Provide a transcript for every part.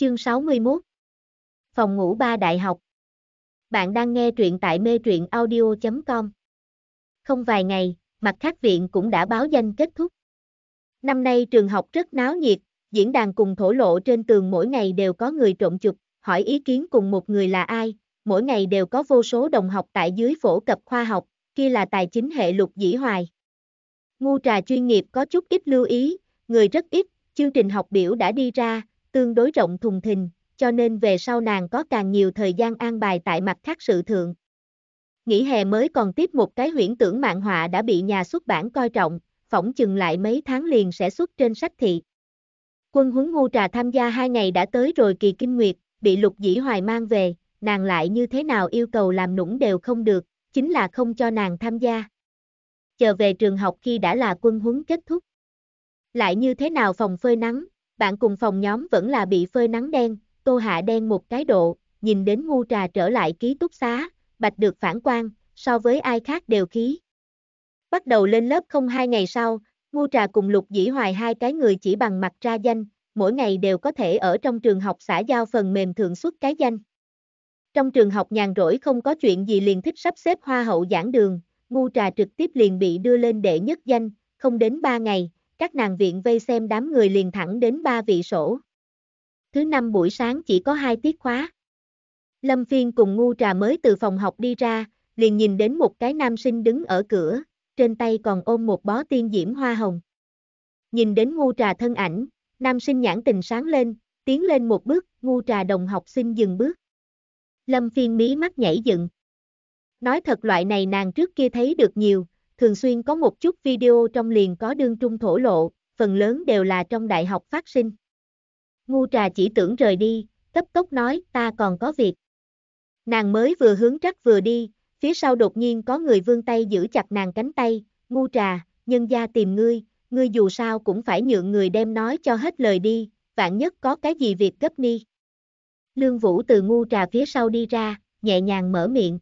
Chương 61 Phòng ngủ ba đại học Bạn đang nghe truyện tại mê truyện audio.com Không vài ngày, mặt khác viện cũng đã báo danh kết thúc. Năm nay trường học rất náo nhiệt, diễn đàn cùng thổ lộ trên tường mỗi ngày đều có người trộm chụp, hỏi ý kiến cùng một người là ai, mỗi ngày đều có vô số đồng học tại dưới phổ cập khoa học, kia là tài chính hệ lục dĩ hoài. Ngu trà chuyên nghiệp có chút ít lưu ý, người rất ít, chương trình học biểu đã đi ra, tương đối rộng thùng thình, cho nên về sau nàng có càng nhiều thời gian an bài tại mặt khác sự thượng. Nghỉ hè mới còn tiếp một cái huyễn tưởng mạng họa đã bị nhà xuất bản coi trọng, phỏng chừng lại mấy tháng liền sẽ xuất trên sách thị. Quân huấn ngu trà tham gia hai ngày đã tới rồi kỳ kinh nguyệt, bị lục dĩ hoài mang về, nàng lại như thế nào yêu cầu làm nũng đều không được, chính là không cho nàng tham gia. Chờ về trường học khi đã là quân huấn kết thúc. Lại như thế nào phòng phơi nắng, bạn cùng phòng nhóm vẫn là bị phơi nắng đen, tô hạ đen một cái độ, nhìn đến ngu trà trở lại ký túc xá, bạch được phản quan, so với ai khác đều khí. Bắt đầu lên lớp không hai ngày sau, ngu trà cùng lục dĩ hoài hai cái người chỉ bằng mặt ra danh, mỗi ngày đều có thể ở trong trường học xã giao phần mềm thượng suất cái danh. Trong trường học nhàn rỗi không có chuyện gì liền thích sắp xếp hoa hậu giảng đường, ngu trà trực tiếp liền bị đưa lên đệ nhất danh, không đến ba ngày, các nàng viện vây xem đám người liền thẳng đến ba vị sổ. Thứ năm buổi sáng chỉ có hai tiết khóa. Lâm Phiên cùng ngu trà mới từ phòng học đi ra, liền nhìn đến một cái nam sinh đứng ở cửa, trên tay còn ôm một bó tiên diễm hoa hồng. Nhìn đến ngu trà thân ảnh, nam sinh nhãn tình sáng lên, tiến lên một bước, ngu trà đồng học xin dừng bước. Lâm Phiên mí mắt nhảy dựng. Nói thật loại này nàng trước kia thấy được nhiều, thường xuyên có một chút video trong liền có đương trung thổ lộ, phần lớn đều là trong đại học phát sinh. Ngu trà chỉ tưởng rời đi, cấp tốc nói ta còn có việc. Nàng mới vừa hướng trắc vừa đi, phía sau đột nhiên có người vươn tay giữ chặt nàng cánh tay, ngu trà, nhân gia tìm ngươi, ngươi dù sao cũng phải nhượng người đem nói cho hết lời đi, vạn nhất có cái gì việc cấp ni. Lương Vũ từ ngu trà phía sau đi ra, nhẹ nhàng mở miệng.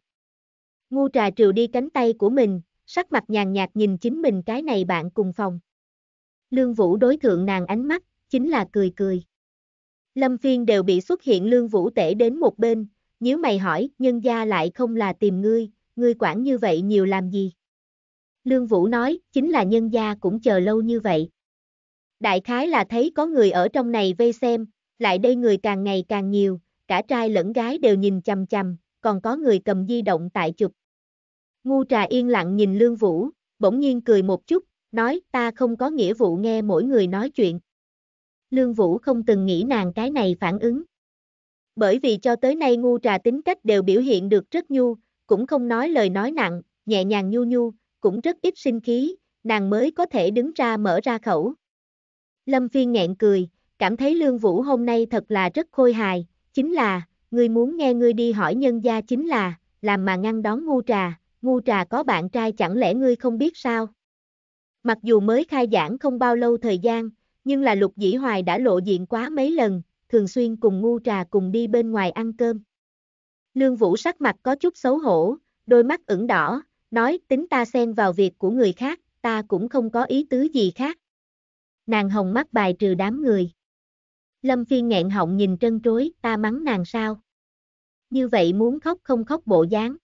Ngu trà trừ đi cánh tay của mình, sắc mặt nhàn nhạt nhìn chính mình cái này bạn cùng phòng. Lương Vũ đối thượng nàng ánh mắt, chính là cười cười. Lâm phiên đều bị xuất hiện Lương Vũ tể đến một bên, nếu mày hỏi, nhân gia lại không là tìm ngươi, ngươi quản như vậy nhiều làm gì? Lương Vũ nói, chính là nhân gia cũng chờ lâu như vậy. Đại khái là thấy có người ở trong này vây xem, lại đây người càng ngày càng nhiều, cả trai lẫn gái đều nhìn chằm chằm, còn có người cầm di động tại chụp, Ngu trà yên lặng nhìn Lương Vũ, bỗng nhiên cười một chút, nói ta không có nghĩa vụ nghe mỗi người nói chuyện. Lương Vũ không từng nghĩ nàng cái này phản ứng. Bởi vì cho tới nay ngu trà tính cách đều biểu hiện được rất nhu, cũng không nói lời nói nặng, nhẹ nhàng nhu nhu, cũng rất ít sinh khí, nàng mới có thể đứng ra mở ra khẩu. Lâm Phiên nghẹn cười, cảm thấy Lương Vũ hôm nay thật là rất khôi hài, chính là, ngươi muốn nghe ngươi đi hỏi nhân gia chính là, làm mà ngăn đón ngu trà, ngu trà có bạn trai chẳng lẽ ngươi không biết sao? Mặc dù mới khai giảng không bao lâu thời gian, nhưng là Lục Dĩ Hoài đã lộ diện quá mấy lần, thường xuyên cùng ngu trà cùng đi bên ngoài ăn cơm. Lương Vũ sắc mặt có chút xấu hổ, đôi mắt ửng đỏ, nói tính ta xen vào việc của người khác, ta cũng không có ý tứ gì khác. Nàng hồng mắt bài trừ đám người. Lâm Phi nghẹn họng nhìn trân trối, ta mắng nàng sao? Như vậy muốn khóc không khóc bộ dáng.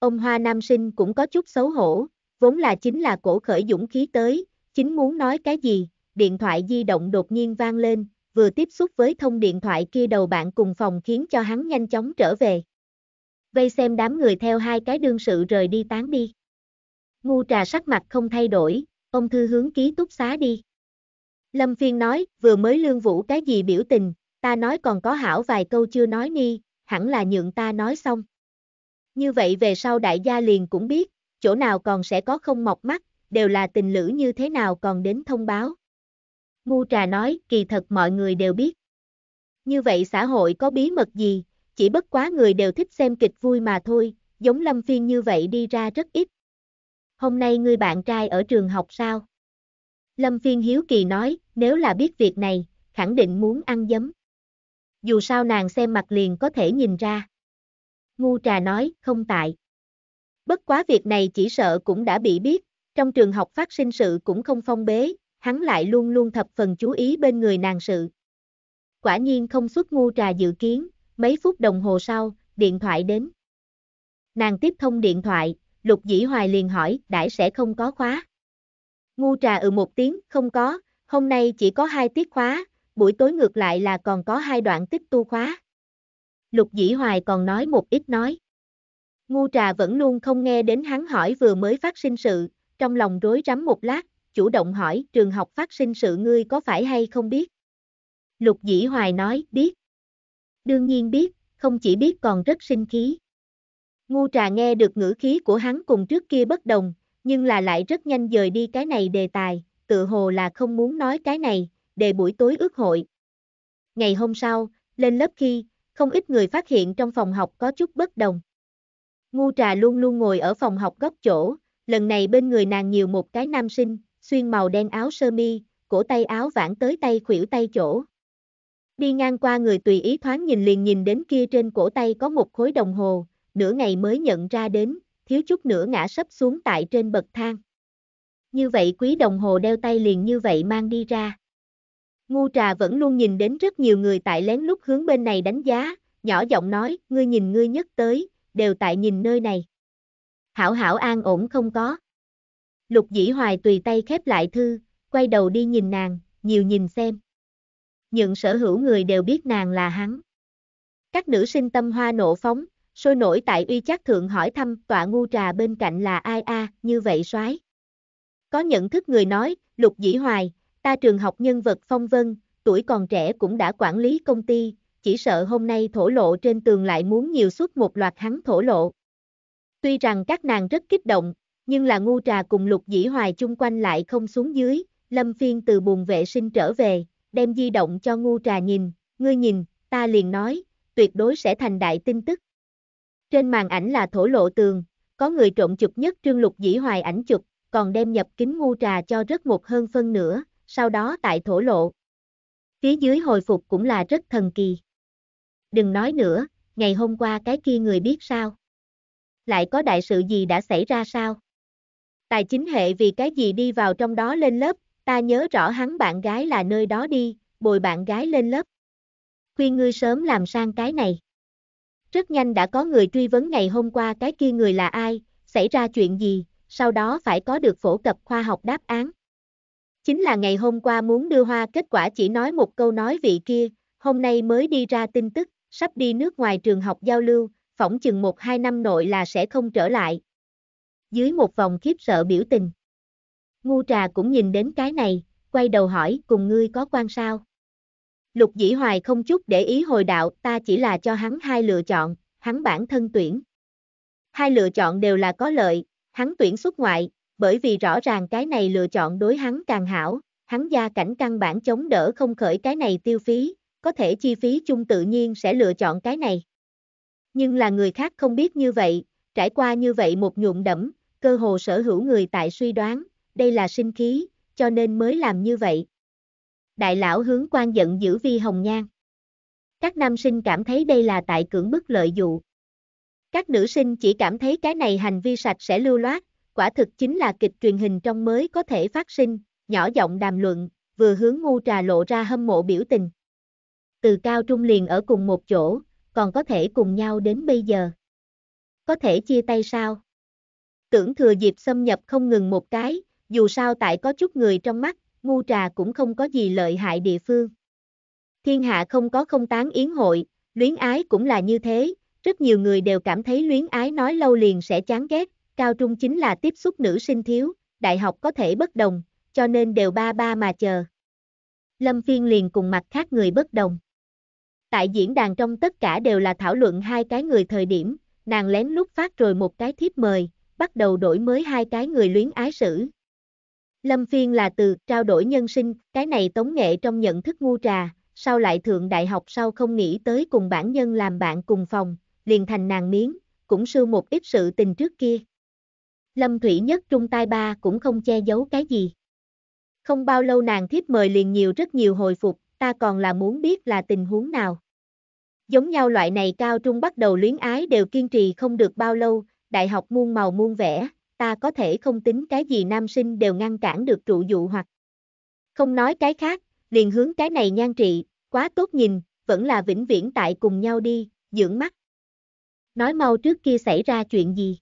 Ông Hoa Nam Sinh cũng có chút xấu hổ, vốn là chính là cổ khởi dũng khí tới, chính muốn nói cái gì, điện thoại di động đột nhiên vang lên, vừa tiếp xúc với thông điện thoại kia đầu bạn cùng phòng khiến cho hắn nhanh chóng trở về. Vây xem đám người theo hai cái đương sự rời đi tán đi. Ngu trà sắc mặt không thay đổi, ông thư hướng ký túc xá đi. Lâm Phiên nói, vừa mới lương vũ cái gì biểu tình, ta nói còn có hảo vài câu chưa nói ni, hẳn là nhượng ta nói xong. Như vậy về sau đại gia liền cũng biết, chỗ nào còn sẽ có không mọc mắt, đều là tình lữ như thế nào còn đến thông báo. Ngu trà nói, kỳ thật mọi người đều biết. Như vậy xã hội có bí mật gì, chỉ bất quá người đều thích xem kịch vui mà thôi, giống Lâm Phiên như vậy đi ra rất ít. Hôm nay người bạn trai ở trường học sao? Lâm Phiên hiếu kỳ nói, nếu là biết việc này, khẳng định muốn ăn dấm Dù sao nàng xem mặt liền có thể nhìn ra. Ngu Trà nói, không tại. Bất quá việc này chỉ sợ cũng đã bị biết, trong trường học phát sinh sự cũng không phong bế, hắn lại luôn luôn thập phần chú ý bên người nàng sự. Quả nhiên không xuất ngu trà dự kiến, mấy phút đồng hồ sau, điện thoại đến. Nàng tiếp thông điện thoại, lục dĩ hoài liền hỏi, đãi sẽ không có khóa. Ngu trà ừ một tiếng, không có, hôm nay chỉ có hai tiết khóa, buổi tối ngược lại là còn có hai đoạn tích tu khóa. Lục Dĩ Hoài còn nói một ít nói. Ngu trà vẫn luôn không nghe đến hắn hỏi vừa mới phát sinh sự, trong lòng rối rắm một lát, chủ động hỏi trường học phát sinh sự ngươi có phải hay không biết. Lục Dĩ Hoài nói, biết. Đương nhiên biết, không chỉ biết còn rất sinh khí. Ngu trà nghe được ngữ khí của hắn cùng trước kia bất đồng, nhưng là lại rất nhanh dời đi cái này đề tài, tự hồ là không muốn nói cái này, đề buổi tối ước hội. Ngày hôm sau, lên lớp khi, không ít người phát hiện trong phòng học có chút bất đồng. Ngu trà luôn luôn ngồi ở phòng học góc chỗ, lần này bên người nàng nhiều một cái nam sinh, xuyên màu đen áo sơ mi, cổ tay áo vãng tới tay khuỷu tay chỗ. Đi ngang qua người tùy ý thoáng nhìn liền nhìn đến kia trên cổ tay có một khối đồng hồ, nửa ngày mới nhận ra đến, thiếu chút nữa ngã sấp xuống tại trên bậc thang. Như vậy quý đồng hồ đeo tay liền như vậy mang đi ra. Ngu trà vẫn luôn nhìn đến rất nhiều người tại lén lúc hướng bên này đánh giá, nhỏ giọng nói, ngươi nhìn ngươi nhất tới, đều tại nhìn nơi này. Hảo hảo an ổn không có. Lục dĩ hoài tùy tay khép lại thư, quay đầu đi nhìn nàng, nhiều nhìn xem. Những sở hữu người đều biết nàng là hắn. Các nữ sinh tâm hoa nộ phóng, sôi nổi tại uy chắc thượng hỏi thăm tọa ngu trà bên cạnh là ai a như vậy soái Có nhận thức người nói, lục dĩ hoài, Ta trường học nhân vật phong vân, tuổi còn trẻ cũng đã quản lý công ty, chỉ sợ hôm nay thổ lộ trên tường lại muốn nhiều suốt một loạt hắn thổ lộ. Tuy rằng các nàng rất kích động, nhưng là ngu trà cùng lục dĩ hoài chung quanh lại không xuống dưới, lâm phiên từ buồn vệ sinh trở về, đem di động cho ngu trà nhìn, ngươi nhìn, ta liền nói, tuyệt đối sẽ thành đại tin tức. Trên màn ảnh là thổ lộ tường, có người trộm chụp nhất trương lục dĩ hoài ảnh chụp, còn đem nhập kính ngu trà cho rất một hơn phân nữa, sau đó tại thổ lộ. Phía dưới hồi phục cũng là rất thần kỳ. Đừng nói nữa, ngày hôm qua cái kia người biết sao? Lại có đại sự gì đã xảy ra sao? Tài chính hệ vì cái gì đi vào trong đó lên lớp, ta nhớ rõ hắn bạn gái là nơi đó đi, bồi bạn gái lên lớp. Khuyên ngươi sớm làm sang cái này. Rất nhanh đã có người truy vấn ngày hôm qua cái kia người là ai, xảy ra chuyện gì, sau đó phải có được phổ cập khoa học đáp án chính là ngày hôm qua muốn đưa hoa kết quả chỉ nói một câu nói vị kia, hôm nay mới đi ra tin tức, sắp đi nước ngoài trường học giao lưu, phỏng chừng một hai năm nội là sẽ không trở lại. Dưới một vòng khiếp sợ biểu tình. Ngu trà cũng nhìn đến cái này, quay đầu hỏi cùng ngươi có quan sao? Lục dĩ hoài không chút để ý hồi đạo ta chỉ là cho hắn hai lựa chọn, hắn bản thân tuyển. Hai lựa chọn đều là có lợi, hắn tuyển xuất ngoại, bởi vì rõ ràng cái này lựa chọn đối hắn càng hảo, hắn gia cảnh căn bản chống đỡ không khởi cái này tiêu phí, có thể chi phí chung tự nhiên sẽ lựa chọn cái này. Nhưng là người khác không biết như vậy, trải qua như vậy một nhuộm đẫm, cơ hồ sở hữu người tại suy đoán, đây là sinh khí, cho nên mới làm như vậy. Đại lão hướng quan giận giữ vi hồng nhan. Các nam sinh cảm thấy đây là tại cưỡng bức lợi dụ. Các nữ sinh chỉ cảm thấy cái này hành vi sạch sẽ lưu loát, quả thực chính là kịch truyền hình trong mới có thể phát sinh, nhỏ giọng đàm luận, vừa hướng ngu trà lộ ra hâm mộ biểu tình. Từ cao trung liền ở cùng một chỗ, còn có thể cùng nhau đến bây giờ. Có thể chia tay sao? Tưởng thừa dịp xâm nhập không ngừng một cái, dù sao tại có chút người trong mắt, ngu trà cũng không có gì lợi hại địa phương. Thiên hạ không có không tán yến hội, luyến ái cũng là như thế, rất nhiều người đều cảm thấy luyến ái nói lâu liền sẽ chán ghét, cao trung chính là tiếp xúc nữ sinh thiếu, đại học có thể bất đồng, cho nên đều ba ba mà chờ. Lâm Phiên liền cùng mặt khác người bất đồng. Tại diễn đàn trong tất cả đều là thảo luận hai cái người thời điểm, nàng lén lút phát rồi một cái thiếp mời, bắt đầu đổi mới hai cái người luyến ái sử. Lâm Phiên là từ trao đổi nhân sinh, cái này tống nghệ trong nhận thức ngu trà, sau lại thượng đại học sau không nghĩ tới cùng bản nhân làm bạn cùng phòng, liền thành nàng miếng, cũng sưu một ít sự tình trước kia. Lâm Thủy Nhất Trung tai ba cũng không che giấu cái gì. Không bao lâu nàng thiếp mời liền nhiều rất nhiều hồi phục, ta còn là muốn biết là tình huống nào. Giống nhau loại này cao trung bắt đầu luyến ái đều kiên trì không được bao lâu, đại học muôn màu muôn vẻ, ta có thể không tính cái gì nam sinh đều ngăn cản được trụ dụ hoặc. Không nói cái khác, liền hướng cái này nhan trị, quá tốt nhìn, vẫn là vĩnh viễn tại cùng nhau đi, dưỡng mắt. Nói mau trước kia xảy ra chuyện gì?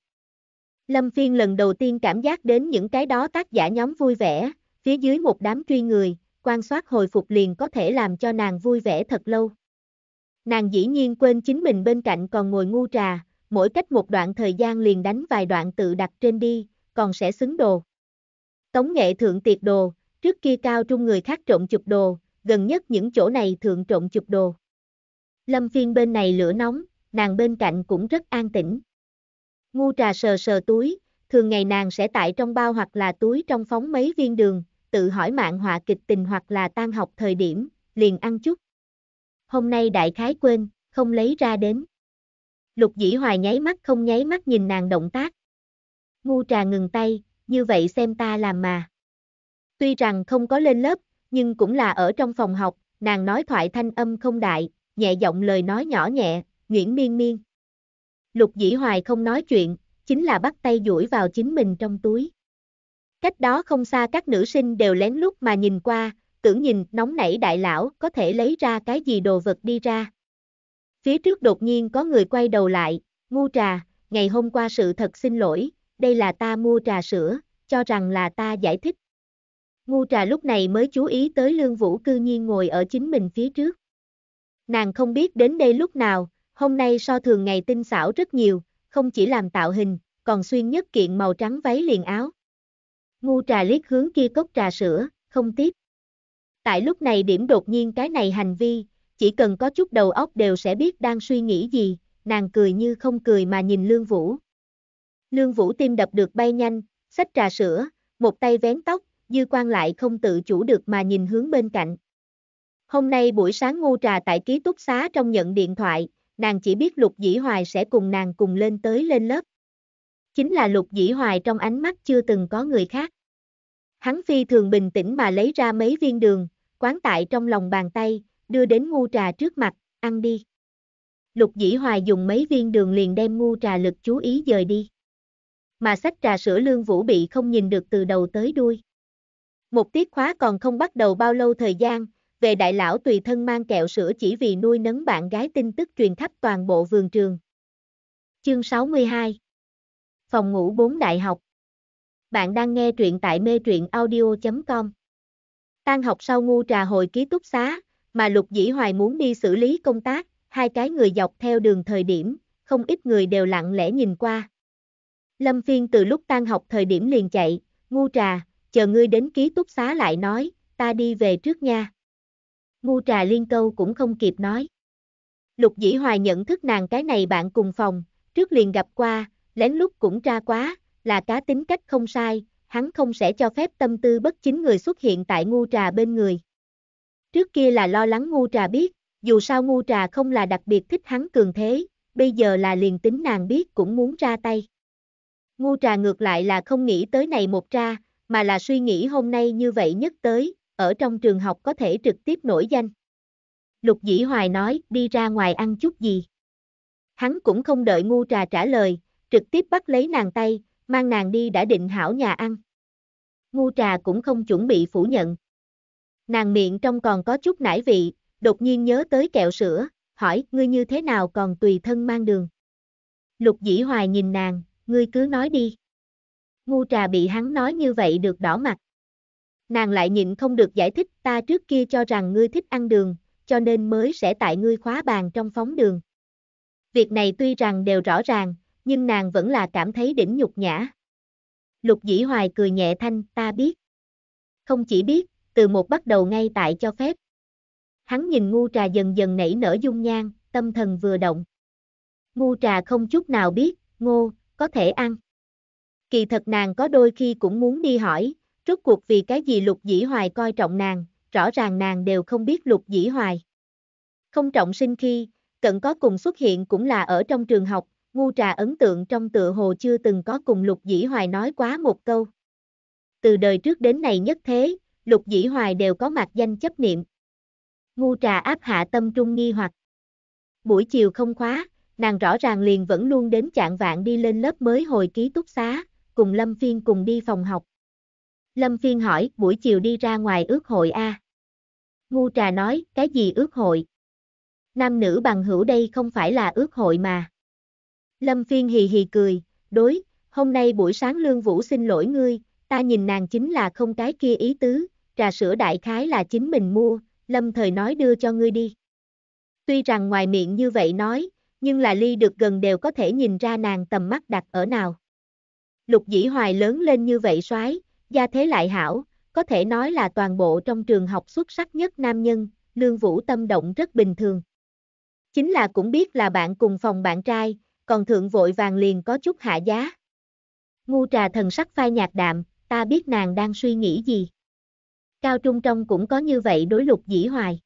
Lâm Phiên lần đầu tiên cảm giác đến những cái đó tác giả nhóm vui vẻ, phía dưới một đám truy người, quan sát hồi phục liền có thể làm cho nàng vui vẻ thật lâu. Nàng dĩ nhiên quên chính mình bên cạnh còn ngồi ngu trà, mỗi cách một đoạn thời gian liền đánh vài đoạn tự đặt trên đi, còn sẽ xứng đồ. Tống nghệ thượng tiệt đồ, trước kia cao trung người khác trộm chụp đồ, gần nhất những chỗ này thường trộm chụp đồ. Lâm phiên bên này lửa nóng, nàng bên cạnh cũng rất an tĩnh. Ngu trà sờ sờ túi, thường ngày nàng sẽ tại trong bao hoặc là túi trong phóng mấy viên đường, tự hỏi mạng họa kịch tình hoặc là tan học thời điểm, liền ăn chút. Hôm nay đại khái quên, không lấy ra đến. Lục dĩ hoài nháy mắt không nháy mắt nhìn nàng động tác. Ngu trà ngừng tay, như vậy xem ta làm mà. Tuy rằng không có lên lớp, nhưng cũng là ở trong phòng học, nàng nói thoại thanh âm không đại, nhẹ giọng lời nói nhỏ nhẹ, Nguyễn Miên Miên. Lục Dĩ Hoài không nói chuyện, chính là bắt tay duỗi vào chính mình trong túi. Cách đó không xa các nữ sinh đều lén lút mà nhìn qua, tưởng nhìn nóng nảy đại lão có thể lấy ra cái gì đồ vật đi ra. Phía trước đột nhiên có người quay đầu lại, ngu trà, ngày hôm qua sự thật xin lỗi, đây là ta mua trà sữa, cho rằng là ta giải thích. Ngu trà lúc này mới chú ý tới lương vũ cư nhiên ngồi ở chính mình phía trước. Nàng không biết đến đây lúc nào, Hôm nay so thường ngày tinh xảo rất nhiều, không chỉ làm tạo hình, còn xuyên nhất kiện màu trắng váy liền áo. Ngu trà liếc hướng kia cốc trà sữa, không tiếp. Tại lúc này điểm đột nhiên cái này hành vi, chỉ cần có chút đầu óc đều sẽ biết đang suy nghĩ gì, nàng cười như không cười mà nhìn Lương Vũ. Lương Vũ tim đập được bay nhanh, xách trà sữa, một tay vén tóc, dư quan lại không tự chủ được mà nhìn hướng bên cạnh. Hôm nay buổi sáng ngu trà tại ký túc xá trong nhận điện thoại, nàng chỉ biết Lục Dĩ Hoài sẽ cùng nàng cùng lên tới lên lớp. Chính là Lục Dĩ Hoài trong ánh mắt chưa từng có người khác. Hắn phi thường bình tĩnh mà lấy ra mấy viên đường, quán tại trong lòng bàn tay, đưa đến ngu trà trước mặt, ăn đi. Lục Dĩ Hoài dùng mấy viên đường liền đem ngu trà lực chú ý dời đi. Mà sách trà sữa lương vũ bị không nhìn được từ đầu tới đuôi. Một tiết khóa còn không bắt đầu bao lâu thời gian, về đại lão tùy thân mang kẹo sữa chỉ vì nuôi nấng bạn gái tin tức truyền khắp toàn bộ vườn trường. Chương 62 Phòng ngủ 4 đại học Bạn đang nghe truyện tại mê truyện audio.com Tan học sau ngu trà hồi ký túc xá, mà Lục Dĩ Hoài muốn đi xử lý công tác, hai cái người dọc theo đường thời điểm, không ít người đều lặng lẽ nhìn qua. Lâm Phiên từ lúc tan học thời điểm liền chạy, ngu trà, chờ ngươi đến ký túc xá lại nói, ta đi về trước nha ngu trà liên câu cũng không kịp nói. Lục dĩ hoài nhận thức nàng cái này bạn cùng phòng, trước liền gặp qua, lén lúc cũng tra quá, là cá tính cách không sai, hắn không sẽ cho phép tâm tư bất chính người xuất hiện tại ngu trà bên người. Trước kia là lo lắng ngu trà biết, dù sao ngu trà không là đặc biệt thích hắn cường thế, bây giờ là liền tính nàng biết cũng muốn ra tay. Ngu trà ngược lại là không nghĩ tới này một ra, mà là suy nghĩ hôm nay như vậy nhất tới, ở trong trường học có thể trực tiếp nổi danh. Lục Dĩ Hoài nói, đi ra ngoài ăn chút gì. Hắn cũng không đợi ngu trà trả lời, trực tiếp bắt lấy nàng tay, mang nàng đi đã định hảo nhà ăn. Ngu trà cũng không chuẩn bị phủ nhận. Nàng miệng trong còn có chút nải vị, đột nhiên nhớ tới kẹo sữa, hỏi, ngươi như thế nào còn tùy thân mang đường. Lục dĩ hoài nhìn nàng, ngươi cứ nói đi. Ngu trà bị hắn nói như vậy được đỏ mặt nàng lại nhịn không được giải thích ta trước kia cho rằng ngươi thích ăn đường, cho nên mới sẽ tại ngươi khóa bàn trong phóng đường. Việc này tuy rằng đều rõ ràng, nhưng nàng vẫn là cảm thấy đỉnh nhục nhã. Lục dĩ hoài cười nhẹ thanh, ta biết. Không chỉ biết, từ một bắt đầu ngay tại cho phép. Hắn nhìn ngu trà dần dần nảy nở dung nhan, tâm thần vừa động. Ngu trà không chút nào biết, ngô, có thể ăn. Kỳ thật nàng có đôi khi cũng muốn đi hỏi, Rốt cuộc vì cái gì lục dĩ hoài coi trọng nàng, rõ ràng nàng đều không biết lục dĩ hoài. Không trọng sinh khi, cận có cùng xuất hiện cũng là ở trong trường học, ngu trà ấn tượng trong tựa hồ chưa từng có cùng lục dĩ hoài nói quá một câu. Từ đời trước đến này nhất thế, lục dĩ hoài đều có mặt danh chấp niệm. Ngu trà áp hạ tâm trung nghi hoặc. Buổi chiều không khóa, nàng rõ ràng liền vẫn luôn đến chạng vạn đi lên lớp mới hồi ký túc xá, cùng Lâm Phiên cùng đi phòng học. Lâm Phiên hỏi, buổi chiều đi ra ngoài ước hội a à? Ngu trà nói, cái gì ước hội? Nam nữ bằng hữu đây không phải là ước hội mà. Lâm Phiên hì hì cười, đối, hôm nay buổi sáng Lương Vũ xin lỗi ngươi, ta nhìn nàng chính là không cái kia ý tứ, trà sữa đại khái là chính mình mua, Lâm Thời nói đưa cho ngươi đi. Tuy rằng ngoài miệng như vậy nói, nhưng là ly được gần đều có thể nhìn ra nàng tầm mắt đặt ở nào. Lục dĩ hoài lớn lên như vậy soái gia thế lại hảo, có thể nói là toàn bộ trong trường học xuất sắc nhất nam nhân, Lương Vũ tâm động rất bình thường. Chính là cũng biết là bạn cùng phòng bạn trai, còn thượng vội vàng liền có chút hạ giá. Ngu trà thần sắc phai nhạt đạm, ta biết nàng đang suy nghĩ gì. Cao trung trong cũng có như vậy đối lục dĩ hoài.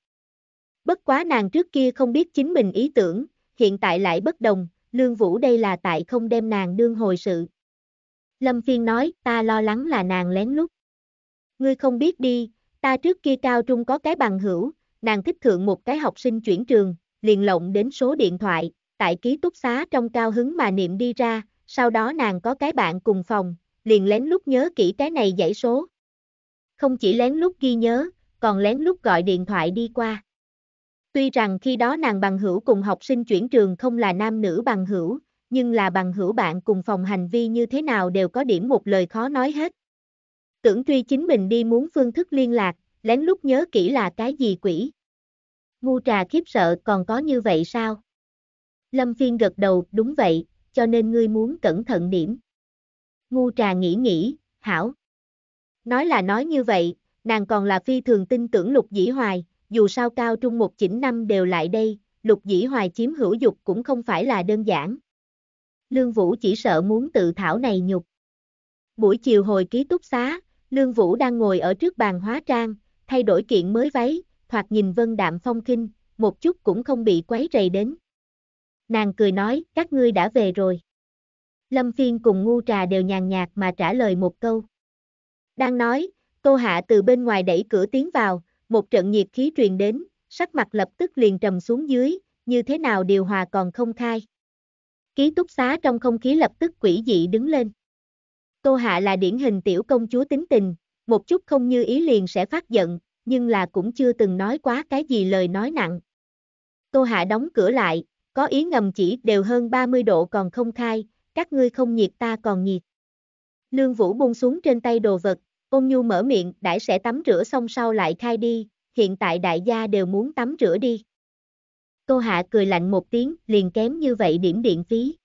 Bất quá nàng trước kia không biết chính mình ý tưởng, hiện tại lại bất đồng, Lương Vũ đây là tại không đem nàng đương hồi sự, Lâm Phiên nói, ta lo lắng là nàng lén lút. Ngươi không biết đi, ta trước kia cao trung có cái bằng hữu, nàng thích thượng một cái học sinh chuyển trường, liền lộng đến số điện thoại, tại ký túc xá trong cao hứng mà niệm đi ra, sau đó nàng có cái bạn cùng phòng, liền lén lút nhớ kỹ cái này dãy số. Không chỉ lén lút ghi nhớ, còn lén lút gọi điện thoại đi qua. Tuy rằng khi đó nàng bằng hữu cùng học sinh chuyển trường không là nam nữ bằng hữu, nhưng là bằng hữu bạn cùng phòng hành vi như thế nào đều có điểm một lời khó nói hết. Tưởng truy chính mình đi muốn phương thức liên lạc, lén lút nhớ kỹ là cái gì quỷ. Ngu trà khiếp sợ còn có như vậy sao? Lâm phiên gật đầu, đúng vậy, cho nên ngươi muốn cẩn thận điểm. Ngu trà nghĩ nghĩ, hảo. Nói là nói như vậy, nàng còn là phi thường tin tưởng lục dĩ hoài, dù sao cao trung một chỉnh năm đều lại đây, lục dĩ hoài chiếm hữu dục cũng không phải là đơn giản. Lương Vũ chỉ sợ muốn tự thảo này nhục. Buổi chiều hồi ký túc xá, Lương Vũ đang ngồi ở trước bàn hóa trang, thay đổi kiện mới váy, thoạt nhìn Vân Đạm Phong kinh, một chút cũng không bị quấy rầy đến. Nàng cười nói, các ngươi đã về rồi. Lâm Phiên cùng ngu trà đều nhàn nhạt mà trả lời một câu. Đang nói, Tô Hạ từ bên ngoài đẩy cửa tiến vào, một trận nhiệt khí truyền đến, sắc mặt lập tức liền trầm xuống dưới, như thế nào điều hòa còn không khai. Ký túc xá trong không khí lập tức quỷ dị đứng lên. Tô Hạ là điển hình tiểu công chúa tính tình, một chút không như ý liền sẽ phát giận, nhưng là cũng chưa từng nói quá cái gì lời nói nặng. Tô Hạ đóng cửa lại, có ý ngầm chỉ đều hơn 30 độ còn không khai, các ngươi không nhiệt ta còn nhiệt. Lương Vũ buông xuống trên tay đồ vật, ôn nhu mở miệng, đãi sẽ tắm rửa xong sau lại khai đi, hiện tại đại gia đều muốn tắm rửa đi. Tô Hạ cười lạnh một tiếng, liền kém như vậy điểm điện phí.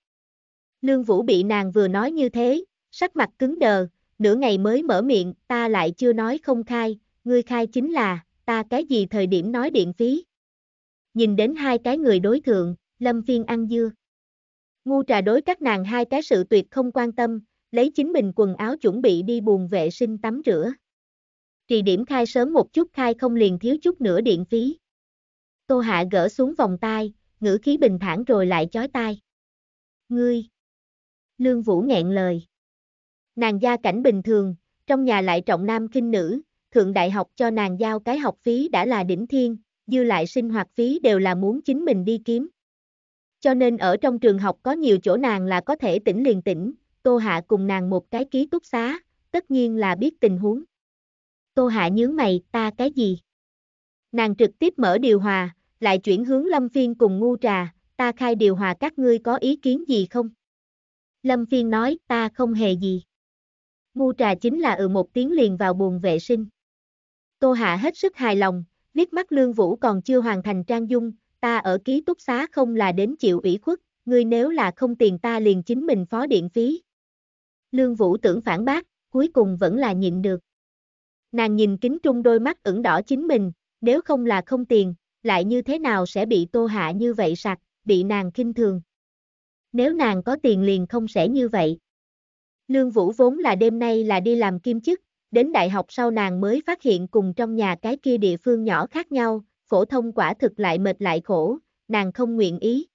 Lương Vũ bị nàng vừa nói như thế, sắc mặt cứng đờ, nửa ngày mới mở miệng, ta lại chưa nói không khai, ngươi khai chính là, ta cái gì thời điểm nói điện phí. Nhìn đến hai cái người đối thượng, Lâm Phiên ăn dưa. Ngu trà đối các nàng hai cái sự tuyệt không quan tâm, lấy chính mình quần áo chuẩn bị đi buồn vệ sinh tắm rửa. Trì điểm khai sớm một chút khai không liền thiếu chút nữa điện phí. Tô Hạ gỡ xuống vòng tay, ngữ khí bình thản rồi lại chói tai. Ngươi! Lương Vũ nghẹn lời. Nàng gia cảnh bình thường, trong nhà lại trọng nam kinh nữ, thượng đại học cho nàng giao cái học phí đã là đỉnh thiên, dư lại sinh hoạt phí đều là muốn chính mình đi kiếm. Cho nên ở trong trường học có nhiều chỗ nàng là có thể tỉnh liền tỉnh, Tô Hạ cùng nàng một cái ký túc xá, tất nhiên là biết tình huống. Tô Hạ nhướng mày, ta cái gì? nàng trực tiếp mở điều hòa, lại chuyển hướng Lâm Phiên cùng ngu trà, ta khai điều hòa các ngươi có ý kiến gì không? Lâm Phiên nói, ta không hề gì. Ngu trà chính là ừ một tiếng liền vào buồn vệ sinh. Tô Hạ hết sức hài lòng, liếc mắt Lương Vũ còn chưa hoàn thành trang dung, ta ở ký túc xá không là đến chịu ủy khuất, ngươi nếu là không tiền ta liền chính mình phó điện phí. Lương Vũ tưởng phản bác, cuối cùng vẫn là nhịn được. Nàng nhìn kính trung đôi mắt ửng đỏ chính mình, nếu không là không tiền, lại như thế nào sẽ bị Tô Hạ như vậy sặc, bị nàng kinh thường. Nếu nàng có tiền liền không sẽ như vậy. Lương Vũ vốn là đêm nay là đi làm kim chức, đến đại học sau nàng mới phát hiện cùng trong nhà cái kia địa phương nhỏ khác nhau, phổ thông quả thực lại mệt lại khổ, nàng không nguyện ý.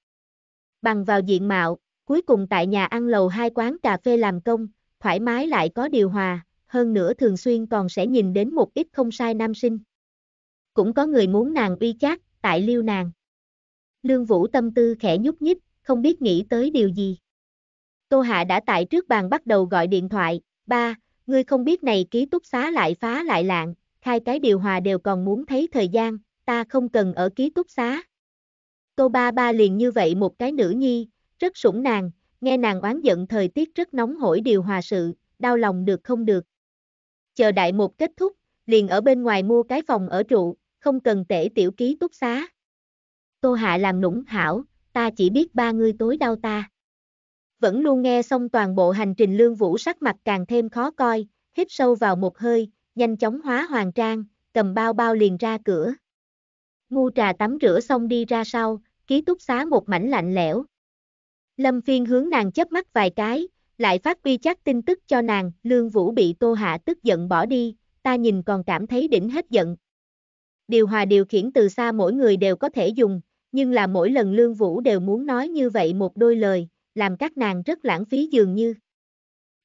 Bằng vào diện mạo, cuối cùng tại nhà ăn lầu hai quán cà phê làm công, thoải mái lại có điều hòa, hơn nữa thường xuyên còn sẽ nhìn đến một ít không sai nam sinh cũng có người muốn nàng uy chát, tại liêu nàng. Lương Vũ tâm tư khẽ nhúc nhích, không biết nghĩ tới điều gì. Tô Hạ đã tại trước bàn bắt đầu gọi điện thoại, ba, ngươi không biết này ký túc xá lại phá lại lạng, khai cái điều hòa đều còn muốn thấy thời gian, ta không cần ở ký túc xá. Tô ba ba liền như vậy một cái nữ nhi, rất sủng nàng, nghe nàng oán giận thời tiết rất nóng hổi điều hòa sự, đau lòng được không được. Chờ đại một kết thúc, liền ở bên ngoài mua cái phòng ở trụ, không cần tể tiểu ký túc xá. Tô Hạ làm nũng hảo, ta chỉ biết ba ngươi tối đau ta. Vẫn luôn nghe xong toàn bộ hành trình lương vũ sắc mặt càng thêm khó coi, hít sâu vào một hơi, nhanh chóng hóa hoàng trang, cầm bao bao liền ra cửa. Ngu trà tắm rửa xong đi ra sau, ký túc xá một mảnh lạnh lẽo. Lâm phiên hướng nàng chớp mắt vài cái, lại phát uy chắc tin tức cho nàng, lương vũ bị tô hạ tức giận bỏ đi, ta nhìn còn cảm thấy đỉnh hết giận, điều hòa điều khiển từ xa mỗi người đều có thể dùng, nhưng là mỗi lần Lương Vũ đều muốn nói như vậy một đôi lời, làm các nàng rất lãng phí dường như.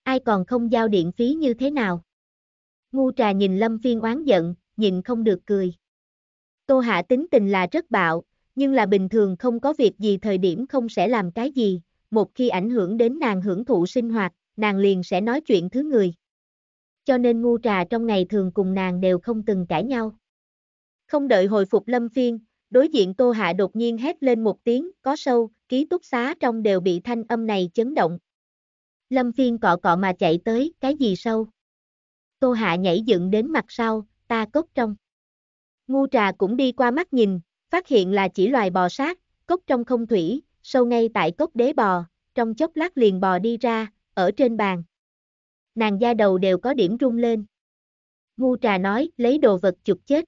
Ai còn không giao điện phí như thế nào? Ngu trà nhìn Lâm Phiên oán giận, nhịn không được cười. Tô Hạ tính tình là rất bạo, nhưng là bình thường không có việc gì thời điểm không sẽ làm cái gì, một khi ảnh hưởng đến nàng hưởng thụ sinh hoạt, nàng liền sẽ nói chuyện thứ người. Cho nên ngu trà trong ngày thường cùng nàng đều không từng cãi nhau. Không đợi hồi phục lâm phiên, đối diện Tô Hạ đột nhiên hét lên một tiếng, có sâu, ký túc xá trong đều bị thanh âm này chấn động. Lâm phiên cọ cọ mà chạy tới, cái gì sâu? Tô Hạ nhảy dựng đến mặt sau, ta cốc trong. Ngu trà cũng đi qua mắt nhìn, phát hiện là chỉ loài bò sát, cốc trong không thủy, sâu ngay tại cốc đế bò, trong chốc lát liền bò đi ra, ở trên bàn. Nàng da đầu đều có điểm rung lên. Ngu trà nói, lấy đồ vật chụp chết.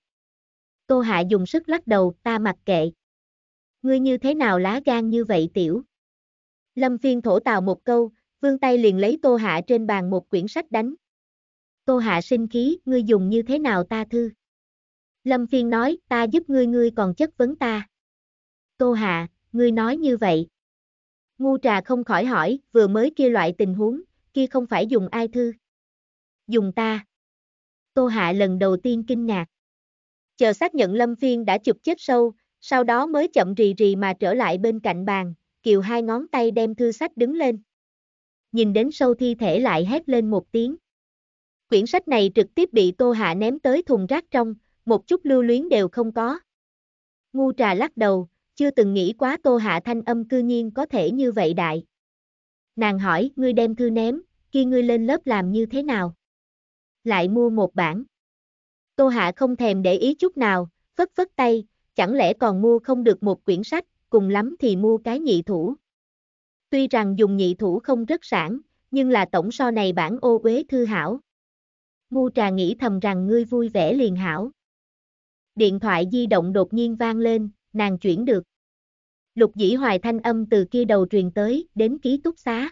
Tô Hạ dùng sức lắc đầu, ta mặc kệ. Ngươi như thế nào lá gan như vậy tiểu? Lâm phiên thổ tào một câu, vương tay liền lấy Tô Hạ trên bàn một quyển sách đánh. Tô Hạ sinh khí, ngươi dùng như thế nào ta thư? Lâm phiên nói, ta giúp ngươi ngươi còn chất vấn ta. Tô Hạ, ngươi nói như vậy. Ngu trà không khỏi hỏi, vừa mới kia loại tình huống, kia không phải dùng ai thư. Dùng ta. Tô Hạ lần đầu tiên kinh ngạc chờ xác nhận Lâm Phiên đã chụp chết sâu, sau đó mới chậm rì rì mà trở lại bên cạnh bàn, kiều hai ngón tay đem thư sách đứng lên. Nhìn đến sâu thi thể lại hét lên một tiếng. Quyển sách này trực tiếp bị Tô Hạ ném tới thùng rác trong, một chút lưu luyến đều không có. Ngu trà lắc đầu, chưa từng nghĩ quá Tô Hạ thanh âm cư nhiên có thể như vậy đại. Nàng hỏi, ngươi đem thư ném, kia ngươi lên lớp làm như thế nào? Lại mua một bản. Tô Hạ không thèm để ý chút nào, phất phất tay, chẳng lẽ còn mua không được một quyển sách, cùng lắm thì mua cái nhị thủ. Tuy rằng dùng nhị thủ không rất sản, nhưng là tổng so này bản ô quế thư hảo. Mu trà nghĩ thầm rằng ngươi vui vẻ liền hảo. Điện thoại di động đột nhiên vang lên, nàng chuyển được. Lục dĩ hoài thanh âm từ kia đầu truyền tới, đến ký túc xá.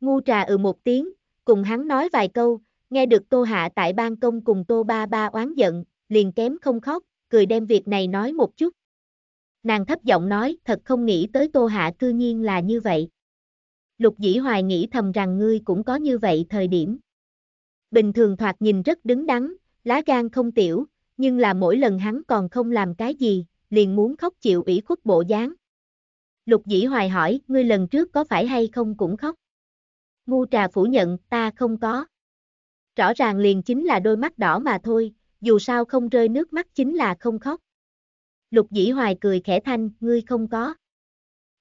Ngu trà ừ một tiếng, cùng hắn nói vài câu, Nghe được Tô Hạ tại ban công cùng Tô Ba Ba oán giận, liền kém không khóc, cười đem việc này nói một chút. Nàng thấp giọng nói, thật không nghĩ tới Tô Hạ cư nhiên là như vậy. Lục dĩ hoài nghĩ thầm rằng ngươi cũng có như vậy thời điểm. Bình thường thoạt nhìn rất đứng đắn, lá gan không tiểu, nhưng là mỗi lần hắn còn không làm cái gì, liền muốn khóc chịu ủy khuất bộ dáng. Lục dĩ hoài hỏi, ngươi lần trước có phải hay không cũng khóc. Ngu trà phủ nhận, ta không có rõ ràng liền chính là đôi mắt đỏ mà thôi, dù sao không rơi nước mắt chính là không khóc. Lục dĩ hoài cười khẽ thanh, ngươi không có.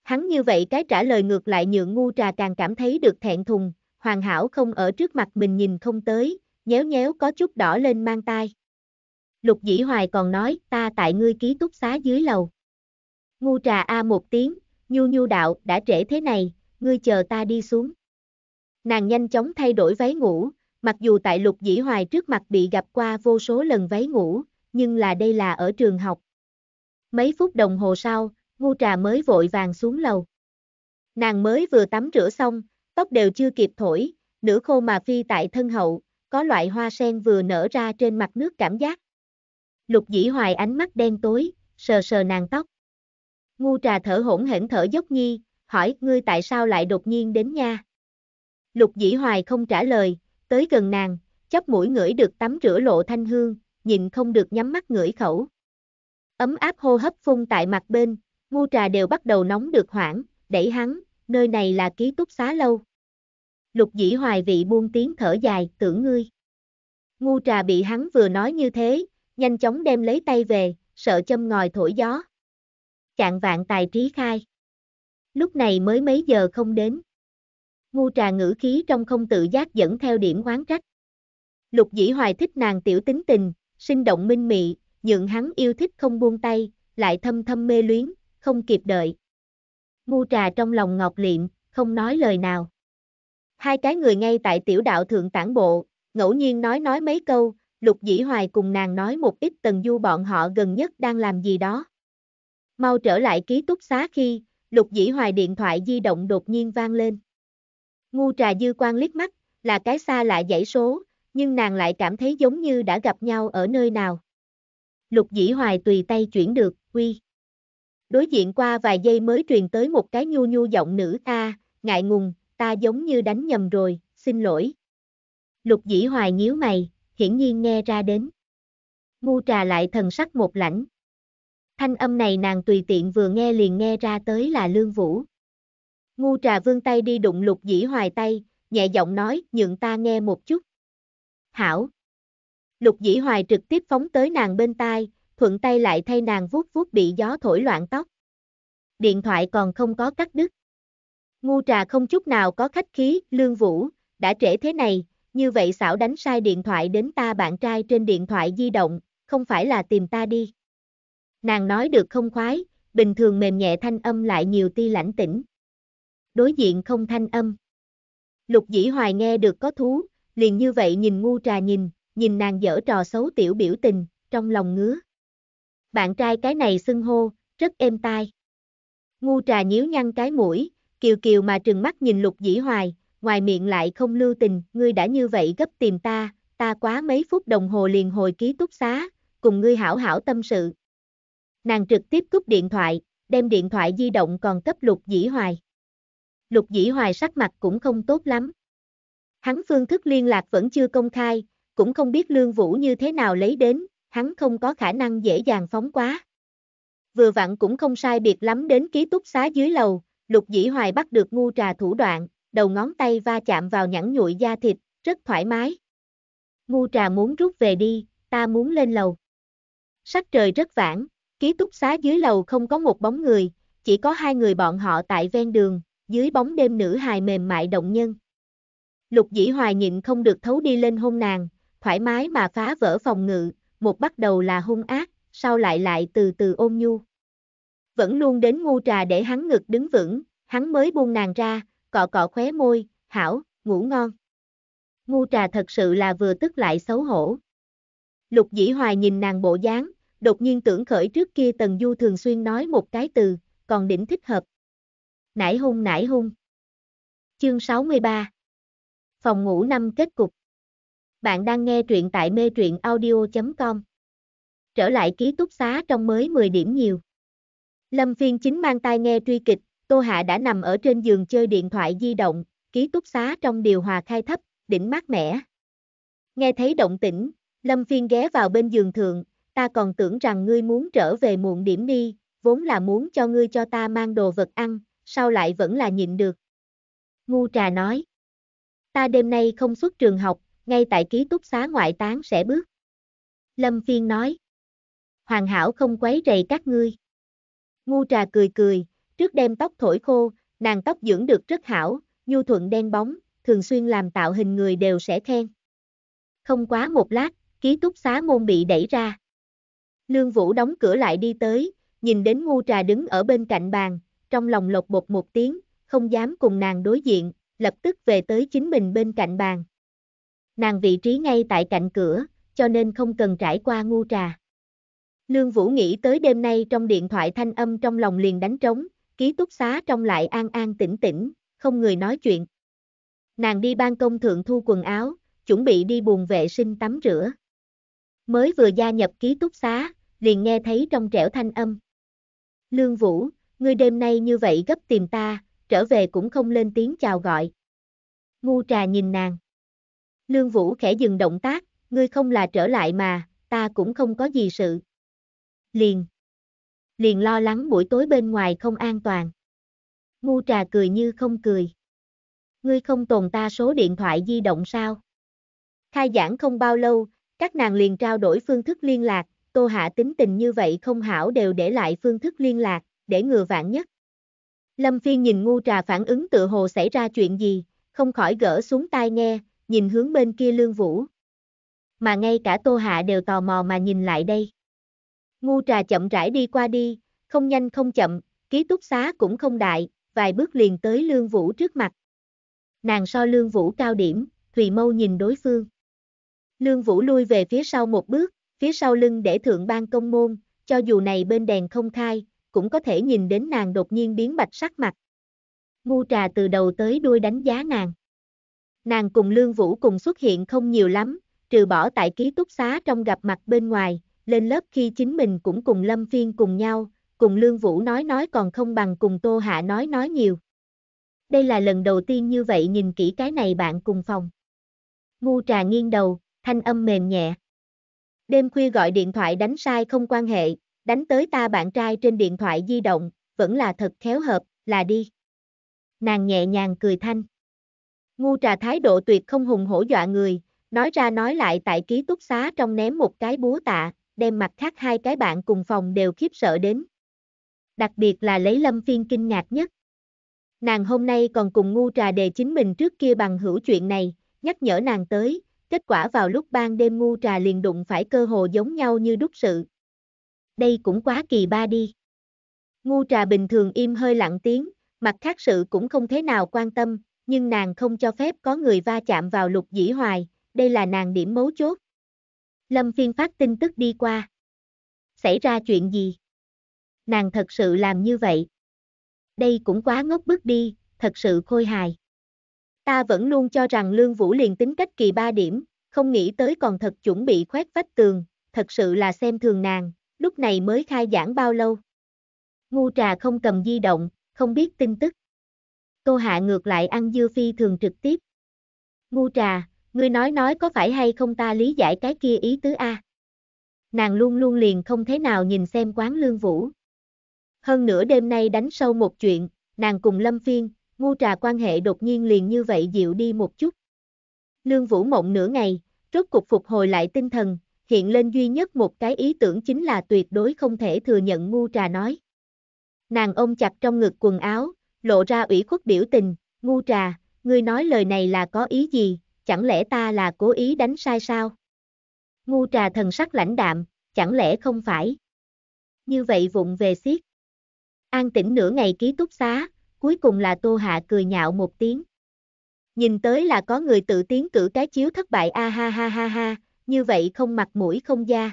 Hắn như vậy cái trả lời ngược lại nhượng ngu trà càng cảm thấy được thẹn thùng, hoàn hảo không ở trước mặt mình nhìn không tới, nhéo nhéo có chút đỏ lên mang tai. Lục dĩ hoài còn nói, ta tại ngươi ký túc xá dưới lầu. Ngu trà A một tiếng, nhu nhu đạo, đã trễ thế này, ngươi chờ ta đi xuống. Nàng nhanh chóng thay đổi váy ngủ, Mặc dù tại lục dĩ hoài trước mặt bị gặp qua vô số lần váy ngủ, nhưng là đây là ở trường học. Mấy phút đồng hồ sau, ngu trà mới vội vàng xuống lầu. Nàng mới vừa tắm rửa xong, tóc đều chưa kịp thổi, nửa khô mà phi tại thân hậu, có loại hoa sen vừa nở ra trên mặt nước cảm giác. Lục dĩ hoài ánh mắt đen tối, sờ sờ nàng tóc. Ngu trà thở hỗn hển thở dốc nhi, hỏi ngươi tại sao lại đột nhiên đến nha. Lục dĩ hoài không trả lời, tới gần nàng, chóp mũi ngửi được tắm rửa lộ thanh hương, nhìn không được nhắm mắt ngửi khẩu. Ấm áp hô hấp phun tại mặt bên, ngu trà đều bắt đầu nóng được hoảng, đẩy hắn, nơi này là ký túc xá lâu. Lục dĩ hoài vị buông tiếng thở dài, tưởng ngươi. Ngu trà bị hắn vừa nói như thế, nhanh chóng đem lấy tay về, sợ châm ngòi thổi gió. Chạng vạn tài trí khai. Lúc này mới mấy giờ không đến ngu trà ngữ khí trong không tự giác dẫn theo điểm oán trách. Lục dĩ hoài thích nàng tiểu tính tình, sinh động minh mị, nhượng hắn yêu thích không buông tay, lại thâm thâm mê luyến, không kịp đợi. Ngu trà trong lòng ngọc liệm, không nói lời nào. Hai cái người ngay tại tiểu đạo thượng tản bộ, ngẫu nhiên nói nói mấy câu, lục dĩ hoài cùng nàng nói một ít tần du bọn họ gần nhất đang làm gì đó. Mau trở lại ký túc xá khi, lục dĩ hoài điện thoại di động đột nhiên vang lên. Ngu trà dư quan liếc mắt, là cái xa lạ dãy số, nhưng nàng lại cảm thấy giống như đã gặp nhau ở nơi nào. Lục dĩ hoài tùy tay chuyển được, quy. Đối diện qua vài giây mới truyền tới một cái nhu nhu giọng nữ ta, ngại ngùng, ta giống như đánh nhầm rồi, xin lỗi. Lục dĩ hoài nhíu mày, hiển nhiên nghe ra đến. Ngu trà lại thần sắc một lãnh. Thanh âm này nàng tùy tiện vừa nghe liền nghe ra tới là Lương Vũ. Ngu trà vương tay đi đụng lục dĩ hoài tay, nhẹ giọng nói, nhượng ta nghe một chút. Hảo. Lục dĩ hoài trực tiếp phóng tới nàng bên tai, thuận tay lại thay nàng vuốt vuốt bị gió thổi loạn tóc. Điện thoại còn không có cắt đứt. Ngu trà không chút nào có khách khí, lương vũ, đã trễ thế này, như vậy xảo đánh sai điện thoại đến ta bạn trai trên điện thoại di động, không phải là tìm ta đi. Nàng nói được không khoái, bình thường mềm nhẹ thanh âm lại nhiều ti lãnh tĩnh đối diện không thanh âm. Lục dĩ hoài nghe được có thú, liền như vậy nhìn ngu trà nhìn, nhìn nàng dở trò xấu tiểu biểu tình, trong lòng ngứa. Bạn trai cái này xưng hô, rất êm tai. Ngu trà nhíu nhăn cái mũi, kiều kiều mà trừng mắt nhìn lục dĩ hoài, ngoài miệng lại không lưu tình, ngươi đã như vậy gấp tìm ta, ta quá mấy phút đồng hồ liền hồi ký túc xá, cùng ngươi hảo hảo tâm sự. Nàng trực tiếp cúp điện thoại, đem điện thoại di động còn cấp lục dĩ hoài lục dĩ hoài sắc mặt cũng không tốt lắm. Hắn phương thức liên lạc vẫn chưa công khai, cũng không biết lương vũ như thế nào lấy đến, hắn không có khả năng dễ dàng phóng quá. Vừa vặn cũng không sai biệt lắm đến ký túc xá dưới lầu, lục dĩ hoài bắt được ngu trà thủ đoạn, đầu ngón tay va chạm vào nhẵn nhụi da thịt, rất thoải mái. Ngu trà muốn rút về đi, ta muốn lên lầu. Sắc trời rất vãng, ký túc xá dưới lầu không có một bóng người, chỉ có hai người bọn họ tại ven đường, dưới bóng đêm nữ hài mềm mại động nhân. Lục dĩ hoài nhịn không được thấu đi lên hôn nàng, thoải mái mà phá vỡ phòng ngự, một bắt đầu là hung ác, sau lại lại từ từ ôm nhu. Vẫn luôn đến ngu trà để hắn ngực đứng vững, hắn mới buông nàng ra, cọ cọ khóe môi, hảo, ngủ ngon. Ngu trà thật sự là vừa tức lại xấu hổ. Lục dĩ hoài nhìn nàng bộ dáng, đột nhiên tưởng khởi trước kia Tần Du thường xuyên nói một cái từ, còn đỉnh thích hợp nải hung nải hung. Chương 63 Phòng ngủ năm kết cục Bạn đang nghe truyện tại mê truyện audio.com Trở lại ký túc xá trong mới 10 điểm nhiều. Lâm phiên chính mang tai nghe truy kịch, Tô Hạ đã nằm ở trên giường chơi điện thoại di động, ký túc xá trong điều hòa khai thấp, đỉnh mát mẻ. Nghe thấy động tĩnh, Lâm phiên ghé vào bên giường thượng, ta còn tưởng rằng ngươi muốn trở về muộn điểm đi, vốn là muốn cho ngươi cho ta mang đồ vật ăn, sao lại vẫn là nhịn được. Ngu trà nói. Ta đêm nay không xuất trường học, ngay tại ký túc xá ngoại tán sẽ bước. Lâm Phiên nói. hoàn hảo không quấy rầy các ngươi. Ngu trà cười cười, trước đem tóc thổi khô, nàng tóc dưỡng được rất hảo, nhu thuận đen bóng, thường xuyên làm tạo hình người đều sẽ khen. Không quá một lát, ký túc xá môn bị đẩy ra. Lương Vũ đóng cửa lại đi tới, nhìn đến ngu trà đứng ở bên cạnh bàn, trong lòng lột bột một tiếng, không dám cùng nàng đối diện, lập tức về tới chính mình bên cạnh bàn. Nàng vị trí ngay tại cạnh cửa, cho nên không cần trải qua ngu trà. Lương Vũ nghĩ tới đêm nay trong điện thoại thanh âm trong lòng liền đánh trống, ký túc xá trong lại an an tĩnh tĩnh, không người nói chuyện. Nàng đi ban công thượng thu quần áo, chuẩn bị đi buồn vệ sinh tắm rửa. Mới vừa gia nhập ký túc xá, liền nghe thấy trong trẻo thanh âm. Lương Vũ, ngươi đêm nay như vậy gấp tìm ta, trở về cũng không lên tiếng chào gọi. Ngu trà nhìn nàng. Lương Vũ khẽ dừng động tác, ngươi không là trở lại mà, ta cũng không có gì sự. Liền. Liền lo lắng buổi tối bên ngoài không an toàn. Ngu trà cười như không cười. Ngươi không tồn ta số điện thoại di động sao? Khai giảng không bao lâu, các nàng liền trao đổi phương thức liên lạc, Tô Hạ tính tình như vậy không hảo đều để lại phương thức liên lạc, để ngừa vạn nhất. Lâm Phiên nhìn ngu trà phản ứng tự hồ xảy ra chuyện gì, không khỏi gỡ xuống tai nghe, nhìn hướng bên kia lương vũ. Mà ngay cả Tô Hạ đều tò mò mà nhìn lại đây. Ngu trà chậm rãi đi qua đi, không nhanh không chậm, ký túc xá cũng không đại, vài bước liền tới lương vũ trước mặt. Nàng so lương vũ cao điểm, Thùy Mâu nhìn đối phương. Lương Vũ lui về phía sau một bước, phía sau lưng để thượng ban công môn, cho dù này bên đèn không khai, cũng có thể nhìn đến nàng đột nhiên biến bạch sắc mặt. Ngu trà từ đầu tới đuôi đánh giá nàng. Nàng cùng Lương Vũ cùng xuất hiện không nhiều lắm, trừ bỏ tại ký túc xá trong gặp mặt bên ngoài, lên lớp khi chính mình cũng cùng Lâm Phiên cùng nhau, cùng Lương Vũ nói nói còn không bằng cùng Tô Hạ nói nói nhiều. Đây là lần đầu tiên như vậy nhìn kỹ cái này bạn cùng phòng. Ngu trà nghiêng đầu, thanh âm mềm nhẹ. Đêm khuya gọi điện thoại đánh sai không quan hệ, đánh tới ta bạn trai trên điện thoại di động, vẫn là thật khéo hợp, là đi. Nàng nhẹ nhàng cười thanh. Ngu trà thái độ tuyệt không hùng hổ dọa người, nói ra nói lại tại ký túc xá trong ném một cái búa tạ, đem mặt khác hai cái bạn cùng phòng đều khiếp sợ đến. Đặc biệt là lấy lâm phiên kinh ngạc nhất. Nàng hôm nay còn cùng ngu trà đề chính mình trước kia bằng hữu chuyện này, nhắc nhở nàng tới, kết quả vào lúc ban đêm ngu trà liền đụng phải cơ hồ giống nhau như đúc sự, đây cũng quá kỳ ba đi. Ngu trà bình thường im hơi lặng tiếng, mặt khác sự cũng không thế nào quan tâm, nhưng nàng không cho phép có người va chạm vào lục dĩ hoài, đây là nàng điểm mấu chốt. Lâm phiên phát tin tức đi qua. Xảy ra chuyện gì? Nàng thật sự làm như vậy. Đây cũng quá ngốc bức đi, thật sự khôi hài. Ta vẫn luôn cho rằng Lương Vũ liền tính cách kỳ ba điểm, không nghĩ tới còn thật chuẩn bị khoét vách tường, thật sự là xem thường nàng, lúc này mới khai giảng bao lâu. Ngu trà không cầm di động, không biết tin tức. Tô Hạ ngược lại ăn dưa phi thường trực tiếp. Ngu trà, ngươi nói nói có phải hay không ta lý giải cái kia ý tứ A. Nàng luôn luôn liền không thế nào nhìn xem quán lương vũ. Hơn nửa đêm nay đánh sâu một chuyện, nàng cùng Lâm Phiên, ngu trà quan hệ đột nhiên liền như vậy dịu đi một chút. Lương vũ mộng nửa ngày, rốt cục phục hồi lại tinh thần, hiện lên duy nhất một cái ý tưởng chính là tuyệt đối không thể thừa nhận ngu trà nói. Nàng ôm chặt trong ngực quần áo, lộ ra ủy khuất biểu tình, ngu trà, ngươi nói lời này là có ý gì, chẳng lẽ ta là cố ý đánh sai sao? Ngu trà thần sắc lãnh đạm, chẳng lẽ không phải? Như vậy vụng về xiết. An tĩnh nửa ngày ký túc xá, cuối cùng là Tô Hạ cười nhạo một tiếng. Nhìn tới là có người tự tiến cử cái chiếu thất bại a ah, ha ha ha ha, như vậy không mặt mũi không da.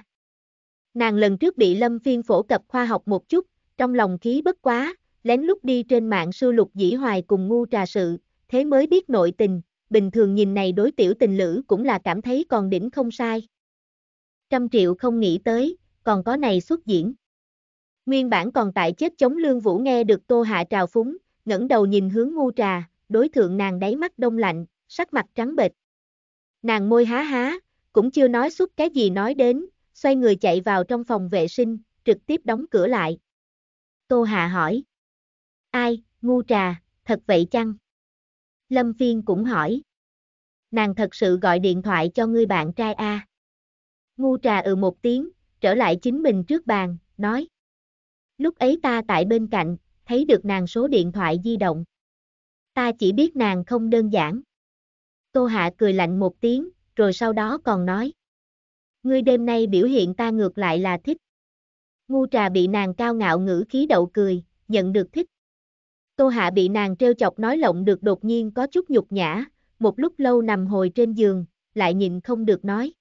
Nàng lần trước bị Lâm Phiên phổ cập khoa học một chút, trong lòng khí bất quá, lén lút đi trên mạng sưu lục dĩ hoài cùng ngu trà sự, thế mới biết nội tình, bình thường nhìn này đối tiểu tình lữ cũng là cảm thấy còn đỉnh không sai. Trăm triệu không nghĩ tới, còn có này xuất diễn. Nguyên bản còn tại chết chống lương vũ nghe được tô hạ trào phúng, ngẩng đầu nhìn hướng ngu trà, đối thượng nàng đáy mắt đông lạnh, sắc mặt trắng bệch. Nàng môi há há, cũng chưa nói suốt cái gì nói đến, xoay người chạy vào trong phòng vệ sinh, trực tiếp đóng cửa lại. Tô Hạ hỏi. Ai, ngu trà, thật vậy chăng? Lâm Phiên cũng hỏi. Nàng thật sự gọi điện thoại cho người bạn trai A. Ngu trà ừ một tiếng, trở lại chính mình trước bàn, nói. Lúc ấy ta tại bên cạnh, thấy được nàng số điện thoại di động. Ta chỉ biết nàng không đơn giản. Tô Hạ cười lạnh một tiếng, rồi sau đó còn nói. Ngươi đêm nay biểu hiện ta ngược lại là thích. Ngu trà bị nàng cao ngạo ngữ khí đậu cười, nhận được thích. Tô Hạ bị nàng trêu chọc nói lộng được đột nhiên có chút nhục nhã, một lúc lâu nằm hồi trên giường, lại nhìn không được nói.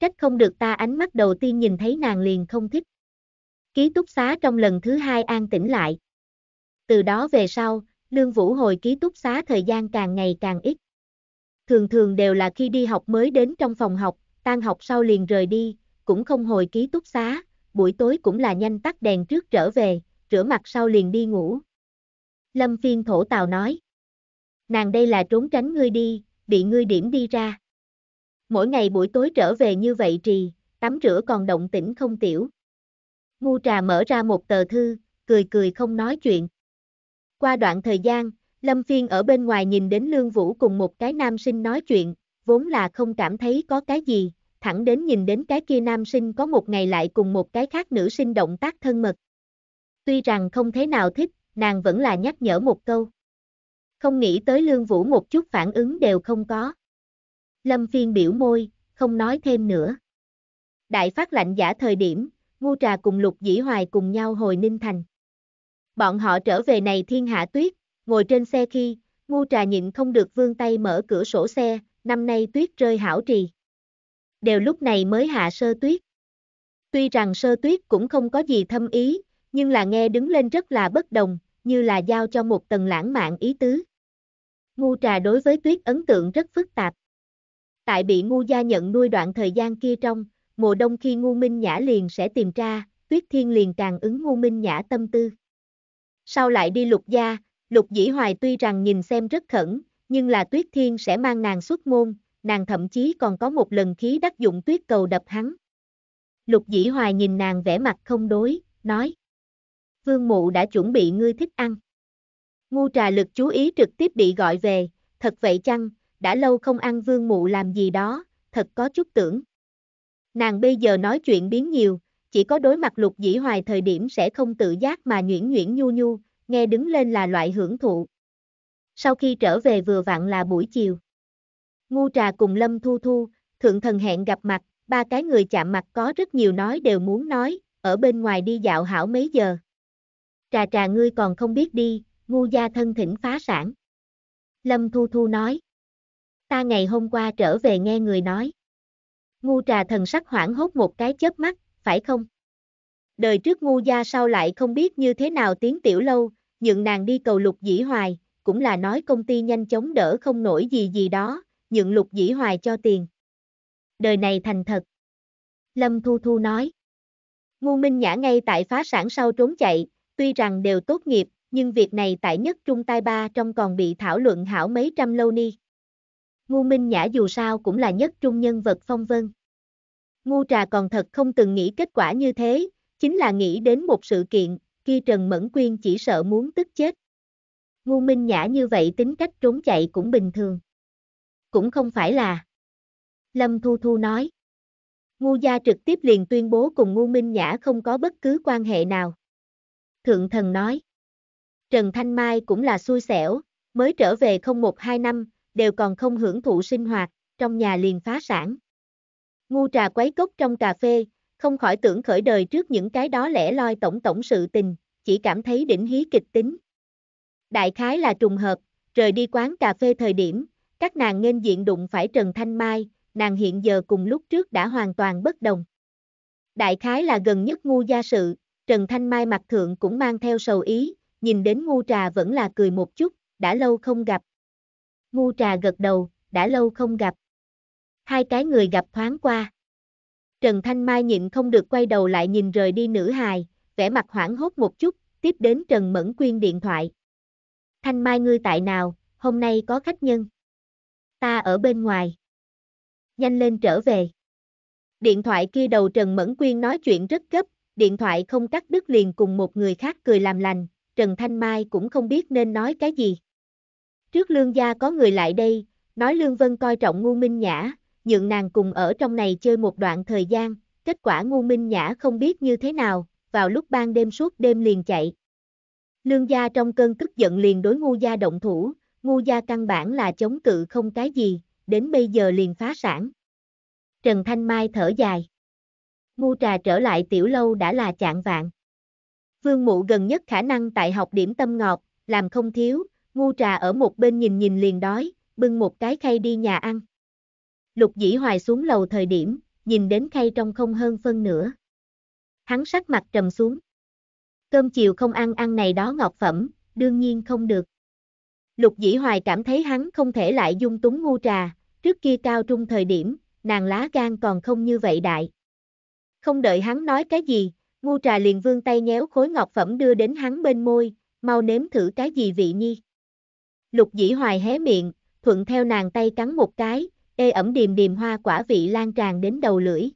Trách không được ta ánh mắt đầu tiên nhìn thấy nàng liền không thích. Ký túc xá trong lần thứ hai an tĩnh lại. Từ đó về sau, Lương Vũ hồi ký túc xá thời gian càng ngày càng ít thường thường đều là khi đi học mới đến trong phòng học, tan học sau liền rời đi, cũng không hồi ký túc xá, buổi tối cũng là nhanh tắt đèn trước trở về, rửa mặt sau liền đi ngủ. Lâm phiên thổ tào nói. Nàng đây là trốn tránh ngươi đi, bị ngươi điểm đi ra. Mỗi ngày buổi tối trở về như vậy trì, tắm rửa còn động tĩnh không tiểu. Ngu trà mở ra một tờ thư, cười cười không nói chuyện. Qua đoạn thời gian, Lâm Phiên ở bên ngoài nhìn đến Lương Vũ cùng một cái nam sinh nói chuyện, vốn là không cảm thấy có cái gì, thẳng đến nhìn đến cái kia nam sinh có một ngày lại cùng một cái khác nữ sinh động tác thân mật. Tuy rằng không thế nào thích, nàng vẫn là nhắc nhở một câu. Không nghĩ tới Lương Vũ một chút phản ứng đều không có. Lâm Phiên biểu môi, không nói thêm nữa. Đại phát lạnh giả thời điểm, ngu trà cùng lục dĩ hoài cùng nhau hồi Ninh Thành. Bọn họ trở về này thiên hạ tuyết, Ngồi trên xe khi, ngu trà nhịn không được vương tay mở cửa sổ xe, năm nay tuyết rơi hảo trì. Đều lúc này mới hạ sơ tuyết. Tuy rằng sơ tuyết cũng không có gì thâm ý, nhưng là nghe đứng lên rất là bất đồng, như là giao cho một tầng lãng mạn ý tứ. Ngu trà đối với tuyết ấn tượng rất phức tạp. Tại bị ngu gia nhận nuôi đoạn thời gian kia trong, mùa đông khi ngu minh nhã liền sẽ tìm ra, tuyết thiên liền càng ứng ngu minh nhã tâm tư. Sau lại đi lục gia, Lục Dĩ Hoài tuy rằng nhìn xem rất khẩn, nhưng là Tuyết Thiên sẽ mang nàng xuất môn, nàng thậm chí còn có một lần khí đắc dụng tuyết cầu đập hắn. Lục Dĩ Hoài nhìn nàng vẻ mặt không đối, nói. Vương mụ đã chuẩn bị ngươi thích ăn. Ngu trà lực chú ý trực tiếp bị gọi về, thật vậy chăng, đã lâu không ăn vương mụ làm gì đó, thật có chút tưởng. Nàng bây giờ nói chuyện biến nhiều, chỉ có đối mặt lục dĩ hoài thời điểm sẽ không tự giác mà nhuyễn nhuyễn nhu nhu, nghe đứng lên là loại hưởng thụ. Sau khi trở về vừa vặn là buổi chiều. Ngu trà cùng Lâm Thu Thu, thượng thần hẹn gặp mặt, ba cái người chạm mặt có rất nhiều nói đều muốn nói, ở bên ngoài đi dạo hảo mấy giờ. Trà trà ngươi còn không biết đi, ngu gia thân thỉnh phá sản. Lâm Thu Thu nói. Ta ngày hôm qua trở về nghe người nói. Ngu trà thần sắc hoảng hốt một cái chớp mắt, phải không? Đời trước ngu gia sau lại không biết như thế nào tiếng tiểu lâu, nhượng nàng đi cầu lục dĩ hoài, cũng là nói công ty nhanh chóng đỡ không nổi gì gì đó, nhượng lục dĩ hoài cho tiền. Đời này thành thật. Lâm Thu Thu nói. Ngu Minh Nhã ngay tại phá sản sau trốn chạy, tuy rằng đều tốt nghiệp, nhưng việc này tại nhất trung tai ba trong còn bị thảo luận hảo mấy trăm lâu ni. Ngu Minh Nhã dù sao cũng là nhất trung nhân vật phong vân. Ngu Trà còn thật không từng nghĩ kết quả như thế, chính là nghĩ đến một sự kiện, kia Trần Mẫn Quyên chỉ sợ muốn tức chết. Ngu Minh Nhã như vậy tính cách trốn chạy cũng bình thường. Cũng không phải là. Lâm Thu Thu nói. Ngu gia trực tiếp liền tuyên bố cùng Ngu Minh Nhã không có bất cứ quan hệ nào. Thượng thần nói. Trần Thanh Mai cũng là xui xẻo, mới trở về không một hai năm, đều còn không hưởng thụ sinh hoạt, trong nhà liền phá sản. Ngu trà quấy cốc trong cà phê, không khỏi tưởng khởi đời trước những cái đó lẻ loi tổng tổng sự tình, chỉ cảm thấy đỉnh hí kịch tính. Đại khái là trùng hợp, rời đi quán cà phê thời điểm, các nàng nên diện đụng phải Trần Thanh Mai, nàng hiện giờ cùng lúc trước đã hoàn toàn bất đồng. Đại khái là gần nhất ngu gia sự, Trần Thanh Mai mặt thượng cũng mang theo sầu ý, nhìn đến ngu trà vẫn là cười một chút, đã lâu không gặp. Ngu trà gật đầu, đã lâu không gặp. Hai cái người gặp thoáng qua. Trần Thanh Mai nhịn không được quay đầu lại nhìn rời đi nữ hài, vẻ mặt hoảng hốt một chút, tiếp đến Trần Mẫn Quyên điện thoại. Thanh Mai ngươi tại nào, hôm nay có khách nhân. Ta ở bên ngoài. Nhanh lên trở về. Điện thoại kia đầu Trần Mẫn Quyên nói chuyện rất gấp, điện thoại không cắt đứt liền cùng một người khác cười làm lành, Trần Thanh Mai cũng không biết nên nói cái gì. Trước lương gia có người lại đây, nói lương vân coi trọng ngu minh nhã, nhượng nàng cùng ở trong này chơi một đoạn thời gian, kết quả ngu minh nhã không biết như thế nào, vào lúc ban đêm suốt đêm liền chạy. Lương gia trong cơn tức giận liền đối ngu gia động thủ, ngu gia căn bản là chống cự không cái gì, đến bây giờ liền phá sản. Trần Thanh Mai thở dài. Ngu trà trở lại tiểu lâu đã là chạng vạn. Vương mụ gần nhất khả năng tại học điểm tâm ngọt, làm không thiếu, ngu trà ở một bên nhìn nhìn liền đói, bưng một cái khay đi nhà ăn. Lục dĩ hoài xuống lầu thời điểm, nhìn đến khay trong không hơn phân nữa, Hắn sắc mặt trầm xuống. Cơm chiều không ăn ăn này đó ngọt phẩm, đương nhiên không được. Lục dĩ hoài cảm thấy hắn không thể lại dung túng ngu trà, trước kia cao trung thời điểm, nàng lá gan còn không như vậy đại. Không đợi hắn nói cái gì, ngu trà liền vương tay nhéo khối ngọc phẩm đưa đến hắn bên môi, mau nếm thử cái gì vị nhi. Lục dĩ hoài hé miệng, thuận theo nàng tay cắn một cái, ê ẩm điềm điềm hoa quả vị lan tràn đến đầu lưỡi.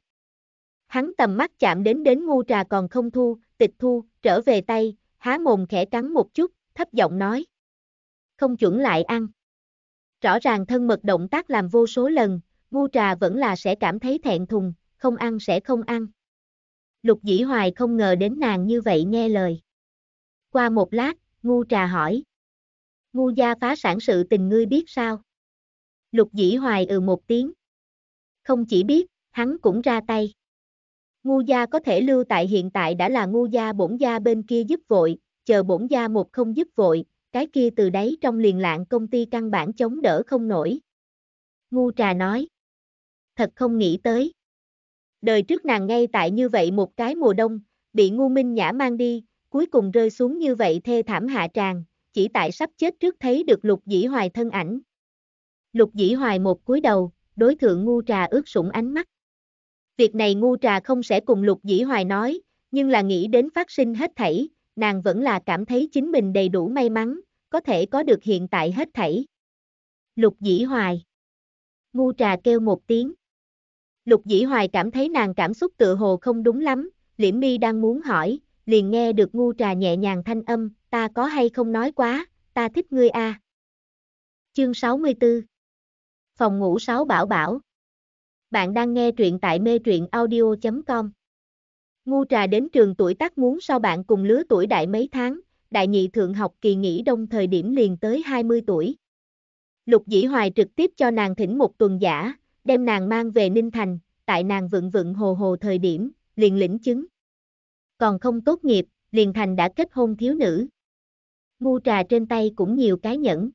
Hắn tầm mắt chạm đến đến ngu trà còn không thu, tịch thu, trở về tay, há mồm khẽ cắn một chút, thấp giọng nói. Không chuẩn lại ăn. Rõ ràng thân mật động tác làm vô số lần, ngu trà vẫn là sẽ cảm thấy thẹn thùng, không ăn sẽ không ăn. Lục dĩ hoài không ngờ đến nàng như vậy nghe lời. Qua một lát, ngu trà hỏi. Ngu gia phá sản sự tình ngươi biết sao? Lục dĩ hoài ừ một tiếng. Không chỉ biết, hắn cũng ra tay. Ngu gia có thể lưu tại hiện tại đã là ngu gia bổn gia bên kia giúp vội, chờ bổn gia một không giúp vội, cái kia từ đấy trong liền lạng công ty căn bản chống đỡ không nổi. Ngu trà nói. Thật không nghĩ tới. Đời trước nàng ngay tại như vậy một cái mùa đông, bị ngu minh nhã mang đi, cuối cùng rơi xuống như vậy thê thảm hạ tràng, chỉ tại sắp chết trước thấy được lục dĩ hoài thân ảnh, Lục dĩ hoài một cúi đầu, đối thượng ngu trà ướt sủng ánh mắt. Việc này ngu trà không sẽ cùng lục dĩ hoài nói, nhưng là nghĩ đến phát sinh hết thảy, nàng vẫn là cảm thấy chính mình đầy đủ may mắn, có thể có được hiện tại hết thảy. Lục dĩ hoài. Ngu trà kêu một tiếng. Lục dĩ hoài cảm thấy nàng cảm xúc tự hồ không đúng lắm, liễm mi đang muốn hỏi, liền nghe được ngu trà nhẹ nhàng thanh âm, ta có hay không nói quá, ta thích ngươi a. À. Chương 64 Phòng ngủ 6 bảo bảo. Bạn đang nghe truyện tại mê truyện audio.com. Ngu trà đến trường tuổi tác muốn so bạn cùng lứa tuổi đại mấy tháng, đại nhị thượng học kỳ nghỉ đông thời điểm liền tới 20 tuổi. Lục dĩ hoài trực tiếp cho nàng thỉnh một tuần giả, đem nàng mang về Ninh Thành, tại nàng vựng vựng hồ hồ thời điểm, liền lĩnh chứng. Còn không tốt nghiệp, liền thành đã kết hôn thiếu nữ. Ngu trà trên tay cũng nhiều cái nhẫn.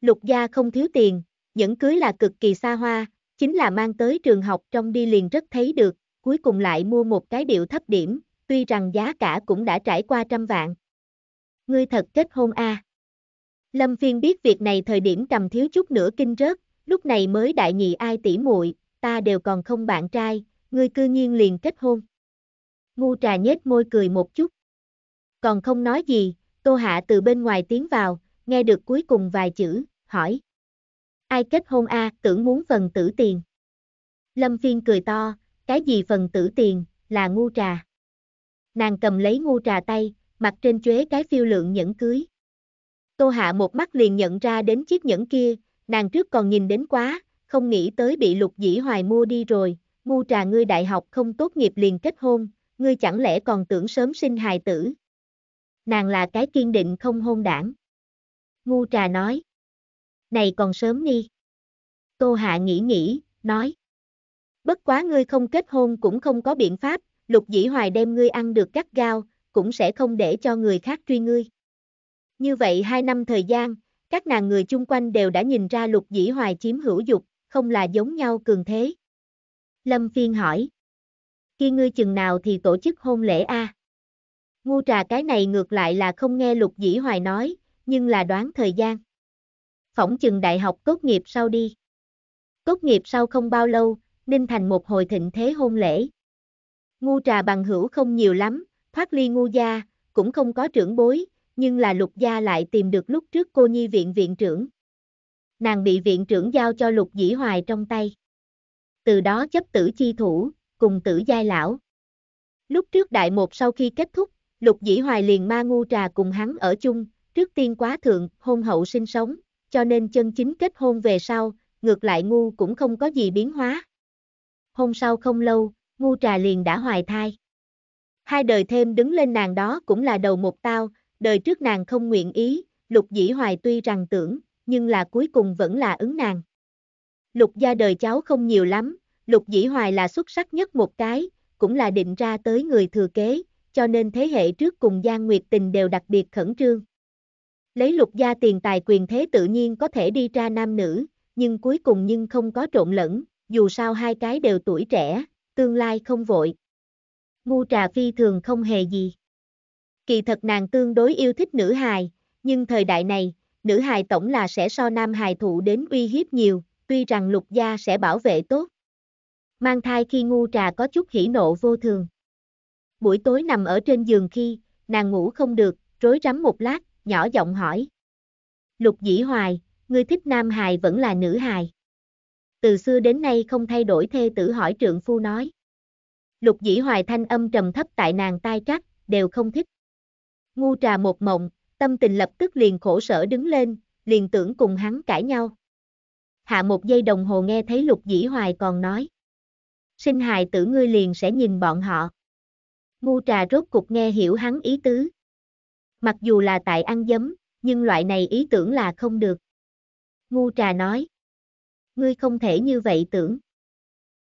Lục gia không thiếu tiền, Nhẫn cưới là cực kỳ xa hoa, chính là mang tới trường học trong đi liền rất thấy được, cuối cùng lại mua một cái điệu thấp điểm, tuy rằng giá cả cũng đã trải qua trăm vạn. Ngươi thật kết hôn a. À. Lâm Phiên biết việc này thời điểm trầm thiếu chút nữa kinh rớt, lúc này mới đại nhị ai tỉ muội, ta đều còn không bạn trai, ngươi cư nhiên liền kết hôn. Ngu trà nhếch môi cười một chút. Còn không nói gì, Tô Hạ từ bên ngoài tiến vào, nghe được cuối cùng vài chữ, hỏi ai kết hôn a, à, tưởng muốn phần tử tiền. Lâm Phiên cười to, cái gì phần tử tiền, là ngu trà. Nàng cầm lấy ngu trà tay, mặt trên chuế cái phiêu lượng nhẫn cưới. Tô Hạ một mắt liền nhận ra đến chiếc nhẫn kia, nàng trước còn nhìn đến quá, không nghĩ tới bị lục dĩ hoài mua đi rồi, ngu trà ngươi đại học không tốt nghiệp liền kết hôn, ngươi chẳng lẽ còn tưởng sớm sinh hài tử. Nàng là cái kiên định không hôn đảng. Ngu trà nói này còn sớm đi. Tô Hạ nghĩ nghĩ, nói. Bất quá ngươi không kết hôn cũng không có biện pháp, lục dĩ hoài đem ngươi ăn được cắt gao, cũng sẽ không để cho người khác truy ngươi. Như vậy hai năm thời gian, các nàng người chung quanh đều đã nhìn ra lục dĩ hoài chiếm hữu dục, không là giống nhau cường thế. Lâm Phiên hỏi. Khi ngươi chừng nào thì tổ chức hôn lễ a? À? Ngu trà cái này ngược lại là không nghe lục dĩ hoài nói, nhưng là đoán thời gian phỏng chừng đại học tốt nghiệp sau đi. Tốt nghiệp sau không bao lâu, Ninh Thành một hồi thịnh thế hôn lễ. Ngu trà bằng hữu không nhiều lắm, thoát ly ngu gia, cũng không có trưởng bối, nhưng là lục gia lại tìm được lúc trước cô nhi viện viện trưởng. Nàng bị viện trưởng giao cho lục dĩ hoài trong tay. Từ đó chấp tử chi thủ, cùng tử giai lão. Lúc trước đại một sau khi kết thúc, lục dĩ hoài liền ma ngu trà cùng hắn ở chung, trước tiên quá thượng, hôn hậu sinh sống, cho nên chân chính kết hôn về sau, ngược lại ngu cũng không có gì biến hóa. Hôm sau không lâu, ngu trà liền đã hoài thai. Hai đời thêm đứng lên nàng đó cũng là đầu một tao, đời trước nàng không nguyện ý, lục dĩ hoài tuy rằng tưởng, nhưng là cuối cùng vẫn là ứng nàng. Lục gia đời cháu không nhiều lắm, lục dĩ hoài là xuất sắc nhất một cái, cũng là định ra tới người thừa kế, cho nên thế hệ trước cùng Giang Nguyệt Tình đều đặc biệt khẩn trương. Lấy lục gia tiền tài quyền thế tự nhiên có thể đi ra nam nữ, nhưng cuối cùng nhưng không có trộn lẫn, dù sao hai cái đều tuổi trẻ, tương lai không vội. Ngu trà phi thường không hề gì. Kỳ thật nàng tương đối yêu thích nữ hài, nhưng thời đại này, nữ hài tổng là sẽ so nam hài thụ đến uy hiếp nhiều, tuy rằng lục gia sẽ bảo vệ tốt. Mang thai khi ngu trà có chút hỉ nộ vô thường. Buổi tối nằm ở trên giường khi, nàng ngủ không được, rối rắm một lát, nhỏ giọng hỏi. Lục dĩ hoài, ngươi thích nam hài vẫn là nữ hài. Từ xưa đến nay không thay đổi thê tử hỏi trượng phu nói. Lục dĩ hoài thanh âm trầm thấp tại nàng tai trắc, đều không thích. Ngu trà một mộng, tâm tình lập tức liền khổ sở đứng lên, liền tưởng cùng hắn cãi nhau. Hạ một giây đồng hồ nghe thấy lục dĩ hoài còn nói. Sinh hài tử ngươi liền sẽ nhìn bọn họ. Ngu trà rốt cục nghe hiểu hắn ý tứ, Mặc dù là tại ăn dấm, nhưng loại này ý tưởng là không được. Ngu trà nói. Ngươi không thể như vậy tưởng.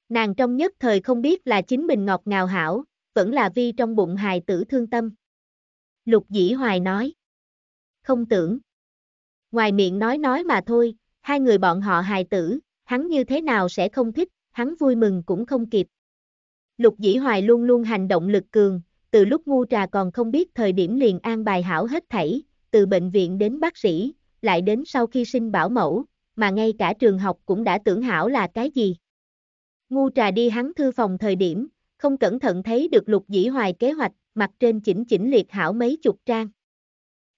Nàng trong nhất thời không biết là chính mình ngọt ngào hảo, vẫn là vi trong bụng hài tử thương tâm. Lục dĩ hoài nói. Không tưởng. Ngoài miệng nói nói mà thôi, hai người bọn họ hài tử, hắn như thế nào sẽ không thích, hắn vui mừng cũng không kịp. Lục dĩ hoài luôn luôn hành động lực cường, từ lúc ngu trà còn không biết thời điểm liền an bài hảo hết thảy, từ bệnh viện đến bác sĩ, lại đến sau khi sinh bảo mẫu, mà ngay cả trường học cũng đã tưởng hảo là cái gì. Ngu trà đi hắn thư phòng thời điểm, không cẩn thận thấy được lục dĩ hoài kế hoạch, mặt trên chỉnh chỉnh liệt hảo mấy chục trang.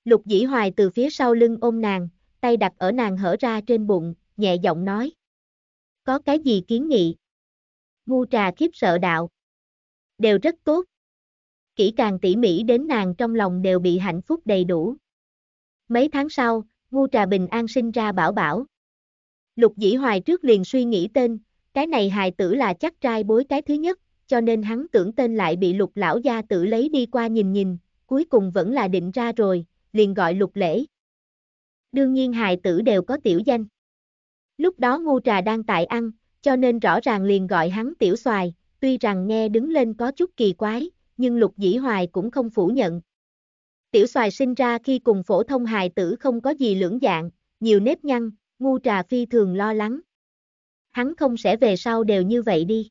Lục dĩ hoài từ phía sau lưng ôm nàng, tay đặt ở nàng hở ra trên bụng, nhẹ giọng nói. Có cái gì kiến nghị? Ngu trà khiếp sợ đạo. Đều rất tốt kỹ càng tỉ mỉ đến nàng trong lòng đều bị hạnh phúc đầy đủ. Mấy tháng sau, Ngu Trà Bình An sinh ra Bảo Bảo. Lục Dĩ Hoài trước liền suy nghĩ tên, cái này hài tử là chắc trai bối cái thứ nhất, cho nên hắn tưởng tên lại bị lục lão gia tử lấy đi qua nhìn nhìn, cuối cùng vẫn là định ra rồi, liền gọi lục lễ. Đương nhiên hài tử đều có tiểu danh. Lúc đó ngu trà đang tại ăn, cho nên rõ ràng liền gọi hắn tiểu xoài, tuy rằng nghe đứng lên có chút kỳ quái, nhưng Lục Dĩ Hoài cũng không phủ nhận. Tiểu xoài sinh ra khi cùng phổ thông hài tử không có gì lưỡng dạng, nhiều nếp nhăn, ngu trà phi thường lo lắng. Hắn không sẽ về sau đều như vậy đi.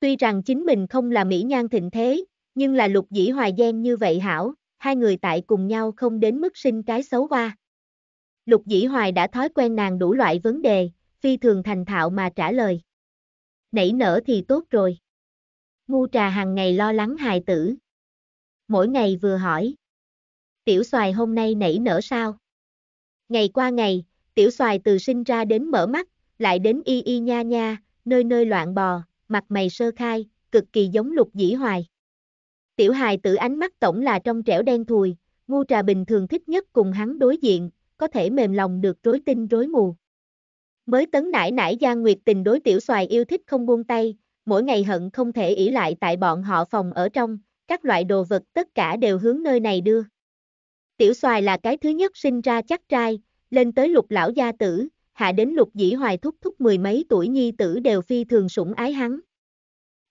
Tuy rằng chính mình không là mỹ nhan thịnh thế, nhưng là lục dĩ hoài gen như vậy hảo, hai người tại cùng nhau không đến mức sinh cái xấu qua. Lục dĩ hoài đã thói quen nàng đủ loại vấn đề, phi thường thành thạo mà trả lời. Nảy nở thì tốt rồi. Ngu trà hàng ngày lo lắng hài tử. Mỗi ngày vừa hỏi. Tiểu xoài hôm nay nảy nở sao? Ngày qua ngày, tiểu xoài từ sinh ra đến mở mắt, lại đến y y nha nha, nơi nơi loạn bò, mặt mày sơ khai, cực kỳ giống lục dĩ hoài. Tiểu hài tử ánh mắt tổng là trong trẻo đen thùi, ngu trà bình thường thích nhất cùng hắn đối diện, có thể mềm lòng được rối tinh rối mù. Mới tấn nải nải Giang Nguyệt tình đối tiểu xoài yêu thích không buông tay, mỗi ngày hận không thể ỉ lại tại bọn họ phòng ở trong, các loại đồ vật tất cả đều hướng nơi này đưa. Tiểu xoài là cái thứ nhất sinh ra chắc trai, lên tới lục lão gia tử, hạ đến lục dĩ hoài thúc thúc mười mấy tuổi nhi tử đều phi thường sủng ái hắn.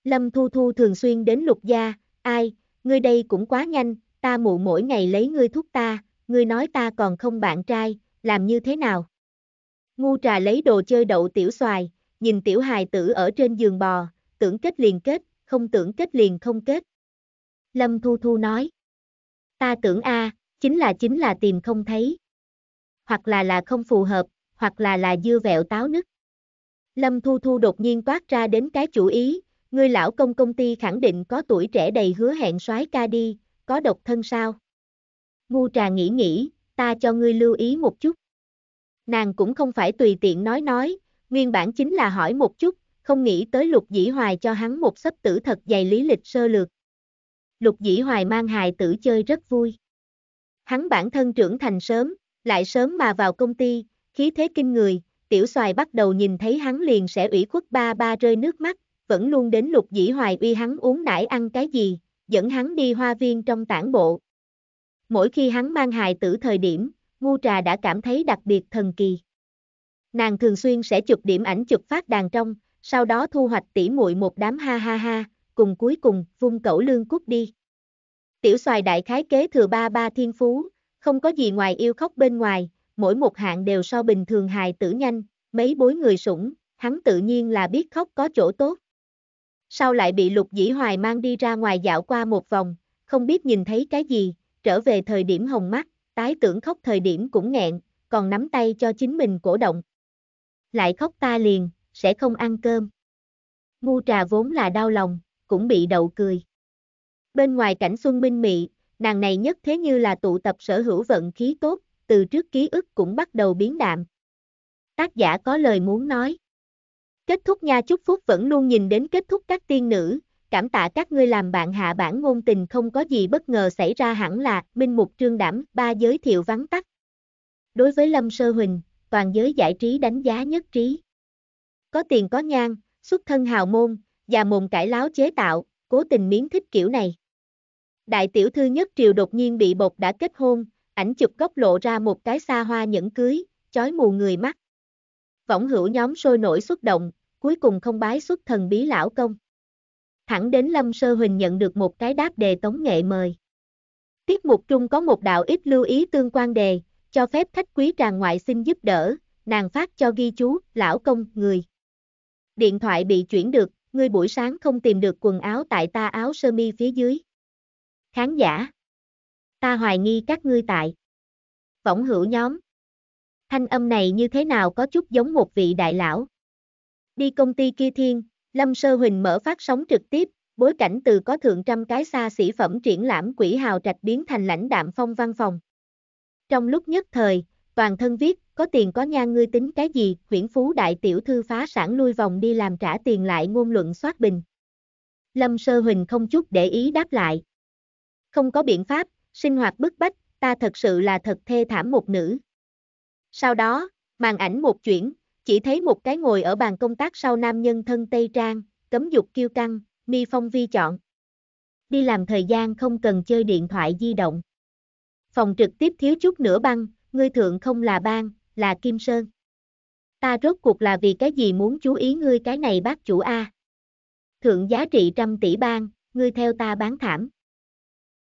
Lâm Thu Thu thường xuyên đến lục gia, ai, ngươi đây cũng quá nhanh, ta mụ mỗi ngày lấy ngươi thúc ta, ngươi nói ta còn không bạn trai, làm như thế nào? Ngu trà lấy đồ chơi đậu tiểu xoài, nhìn tiểu hài tử ở trên giường bò, tưởng kết liền kết, không tưởng kết liền không kết. Lâm Thu Thu nói, ta tưởng A, chính là chính là tìm không thấy. Hoặc là là không phù hợp, hoặc là là dưa vẹo táo nứt. Lâm Thu Thu đột nhiên toát ra đến cái chủ ý, người lão công công ty khẳng định có tuổi trẻ đầy hứa hẹn soái ca đi, có độc thân sao? Ngu trà nghĩ nghĩ, ta cho ngươi lưu ý một chút. Nàng cũng không phải tùy tiện nói nói, nguyên bản chính là hỏi một chút, không nghĩ tới lục dĩ hoài cho hắn một sấp tử thật dày lý lịch sơ lược. Lục dĩ hoài mang hài tử chơi rất vui. Hắn bản thân trưởng thành sớm, lại sớm mà vào công ty, khí thế kinh người, tiểu xoài bắt đầu nhìn thấy hắn liền sẽ ủy khuất ba ba rơi nước mắt, vẫn luôn đến lục dĩ hoài uy hắn uống nải ăn cái gì, dẫn hắn đi hoa viên trong tản bộ. Mỗi khi hắn mang hài tử thời điểm, ngu trà đã cảm thấy đặc biệt thần kỳ. Nàng thường xuyên sẽ chụp điểm ảnh chụp phát đàn trong, sau đó thu hoạch tỉ muội một đám ha ha ha, cùng cuối cùng vung cẩu lương cút đi. Tiểu xoài đại khái kế thừa ba ba thiên phú, không có gì ngoài yêu khóc bên ngoài, mỗi một hạng đều so bình thường hài tử nhanh, mấy bối người sủng, hắn tự nhiên là biết khóc có chỗ tốt. Sau lại bị lục dĩ hoài mang đi ra ngoài dạo qua một vòng, không biết nhìn thấy cái gì, trở về thời điểm hồng mắt, tái tưởng khóc thời điểm cũng nghẹn, còn nắm tay cho chính mình cổ động. Lại khóc ta liền, sẽ không ăn cơm. Ngu trà vốn là đau lòng, cũng bị đậu cười. Bên ngoài cảnh xuân minh mị, nàng này nhất thế như là tụ tập sở hữu vận khí tốt, từ trước ký ức cũng bắt đầu biến đạm. Tác giả có lời muốn nói. Kết thúc nha chúc phúc vẫn luôn nhìn đến kết thúc các tiên nữ, cảm tạ các ngươi làm bạn hạ bản ngôn tình không có gì bất ngờ xảy ra hẳn là Minh Mục Trương Đảm ba giới thiệu vắng tắt. Đối với Lâm Sơ Huỳnh, toàn giới giải trí đánh giá nhất trí có tiền có nhan, xuất thân hào môn, già mồm cải láo chế tạo, cố tình miếng thích kiểu này. Đại tiểu thư nhất triều đột nhiên bị bột đã kết hôn, ảnh chụp góc lộ ra một cái xa hoa nhẫn cưới, chói mù người mắt. Võng hữu nhóm sôi nổi xúc động, cuối cùng không bái xuất thần bí lão công. Thẳng đến Lâm Sơ Huỳnh nhận được một cái đáp đề tống nghệ mời. Tiết mục trung có một đạo ít lưu ý tương quan đề, cho phép khách quý tràng ngoại xin giúp đỡ, nàng phát cho ghi chú, lão công, người. Điện thoại bị chuyển được, ngươi buổi sáng không tìm được quần áo tại ta áo sơ mi phía dưới. Khán giả. Ta hoài nghi các ngươi tại. Võng hữu nhóm. Thanh âm này như thế nào có chút giống một vị đại lão. Đi công ty kia thiên, Lâm Sơ Huỳnh mở phát sóng trực tiếp, bối cảnh từ có thượng trăm cái xa xỉ phẩm triển lãm quỷ hào trạch biến thành lãnh đạm phong văn phòng. Trong lúc nhất thời, toàn thân viết, có tiền có nhan ngươi tính cái gì, huyển phú đại tiểu thư phá sản lui vòng đi làm trả tiền lại ngôn luận soát bình. Lâm Sơ Huỳnh không chút để ý đáp lại. Không có biện pháp, sinh hoạt bức bách, ta thật sự là thật thê thảm một nữ. Sau đó, màn ảnh một chuyển, chỉ thấy một cái ngồi ở bàn công tác sau nam nhân thân Tây Trang, cấm dục kiêu căng, mi phong vi chọn. Đi làm thời gian không cần chơi điện thoại di động. Phòng trực tiếp thiếu chút nữa băng, ngươi thượng không là bang, là Kim Sơn. Ta rốt cuộc là vì cái gì muốn chú ý ngươi cái này bác chủ A. Thượng giá trị trăm tỷ bang, ngươi theo ta bán thảm.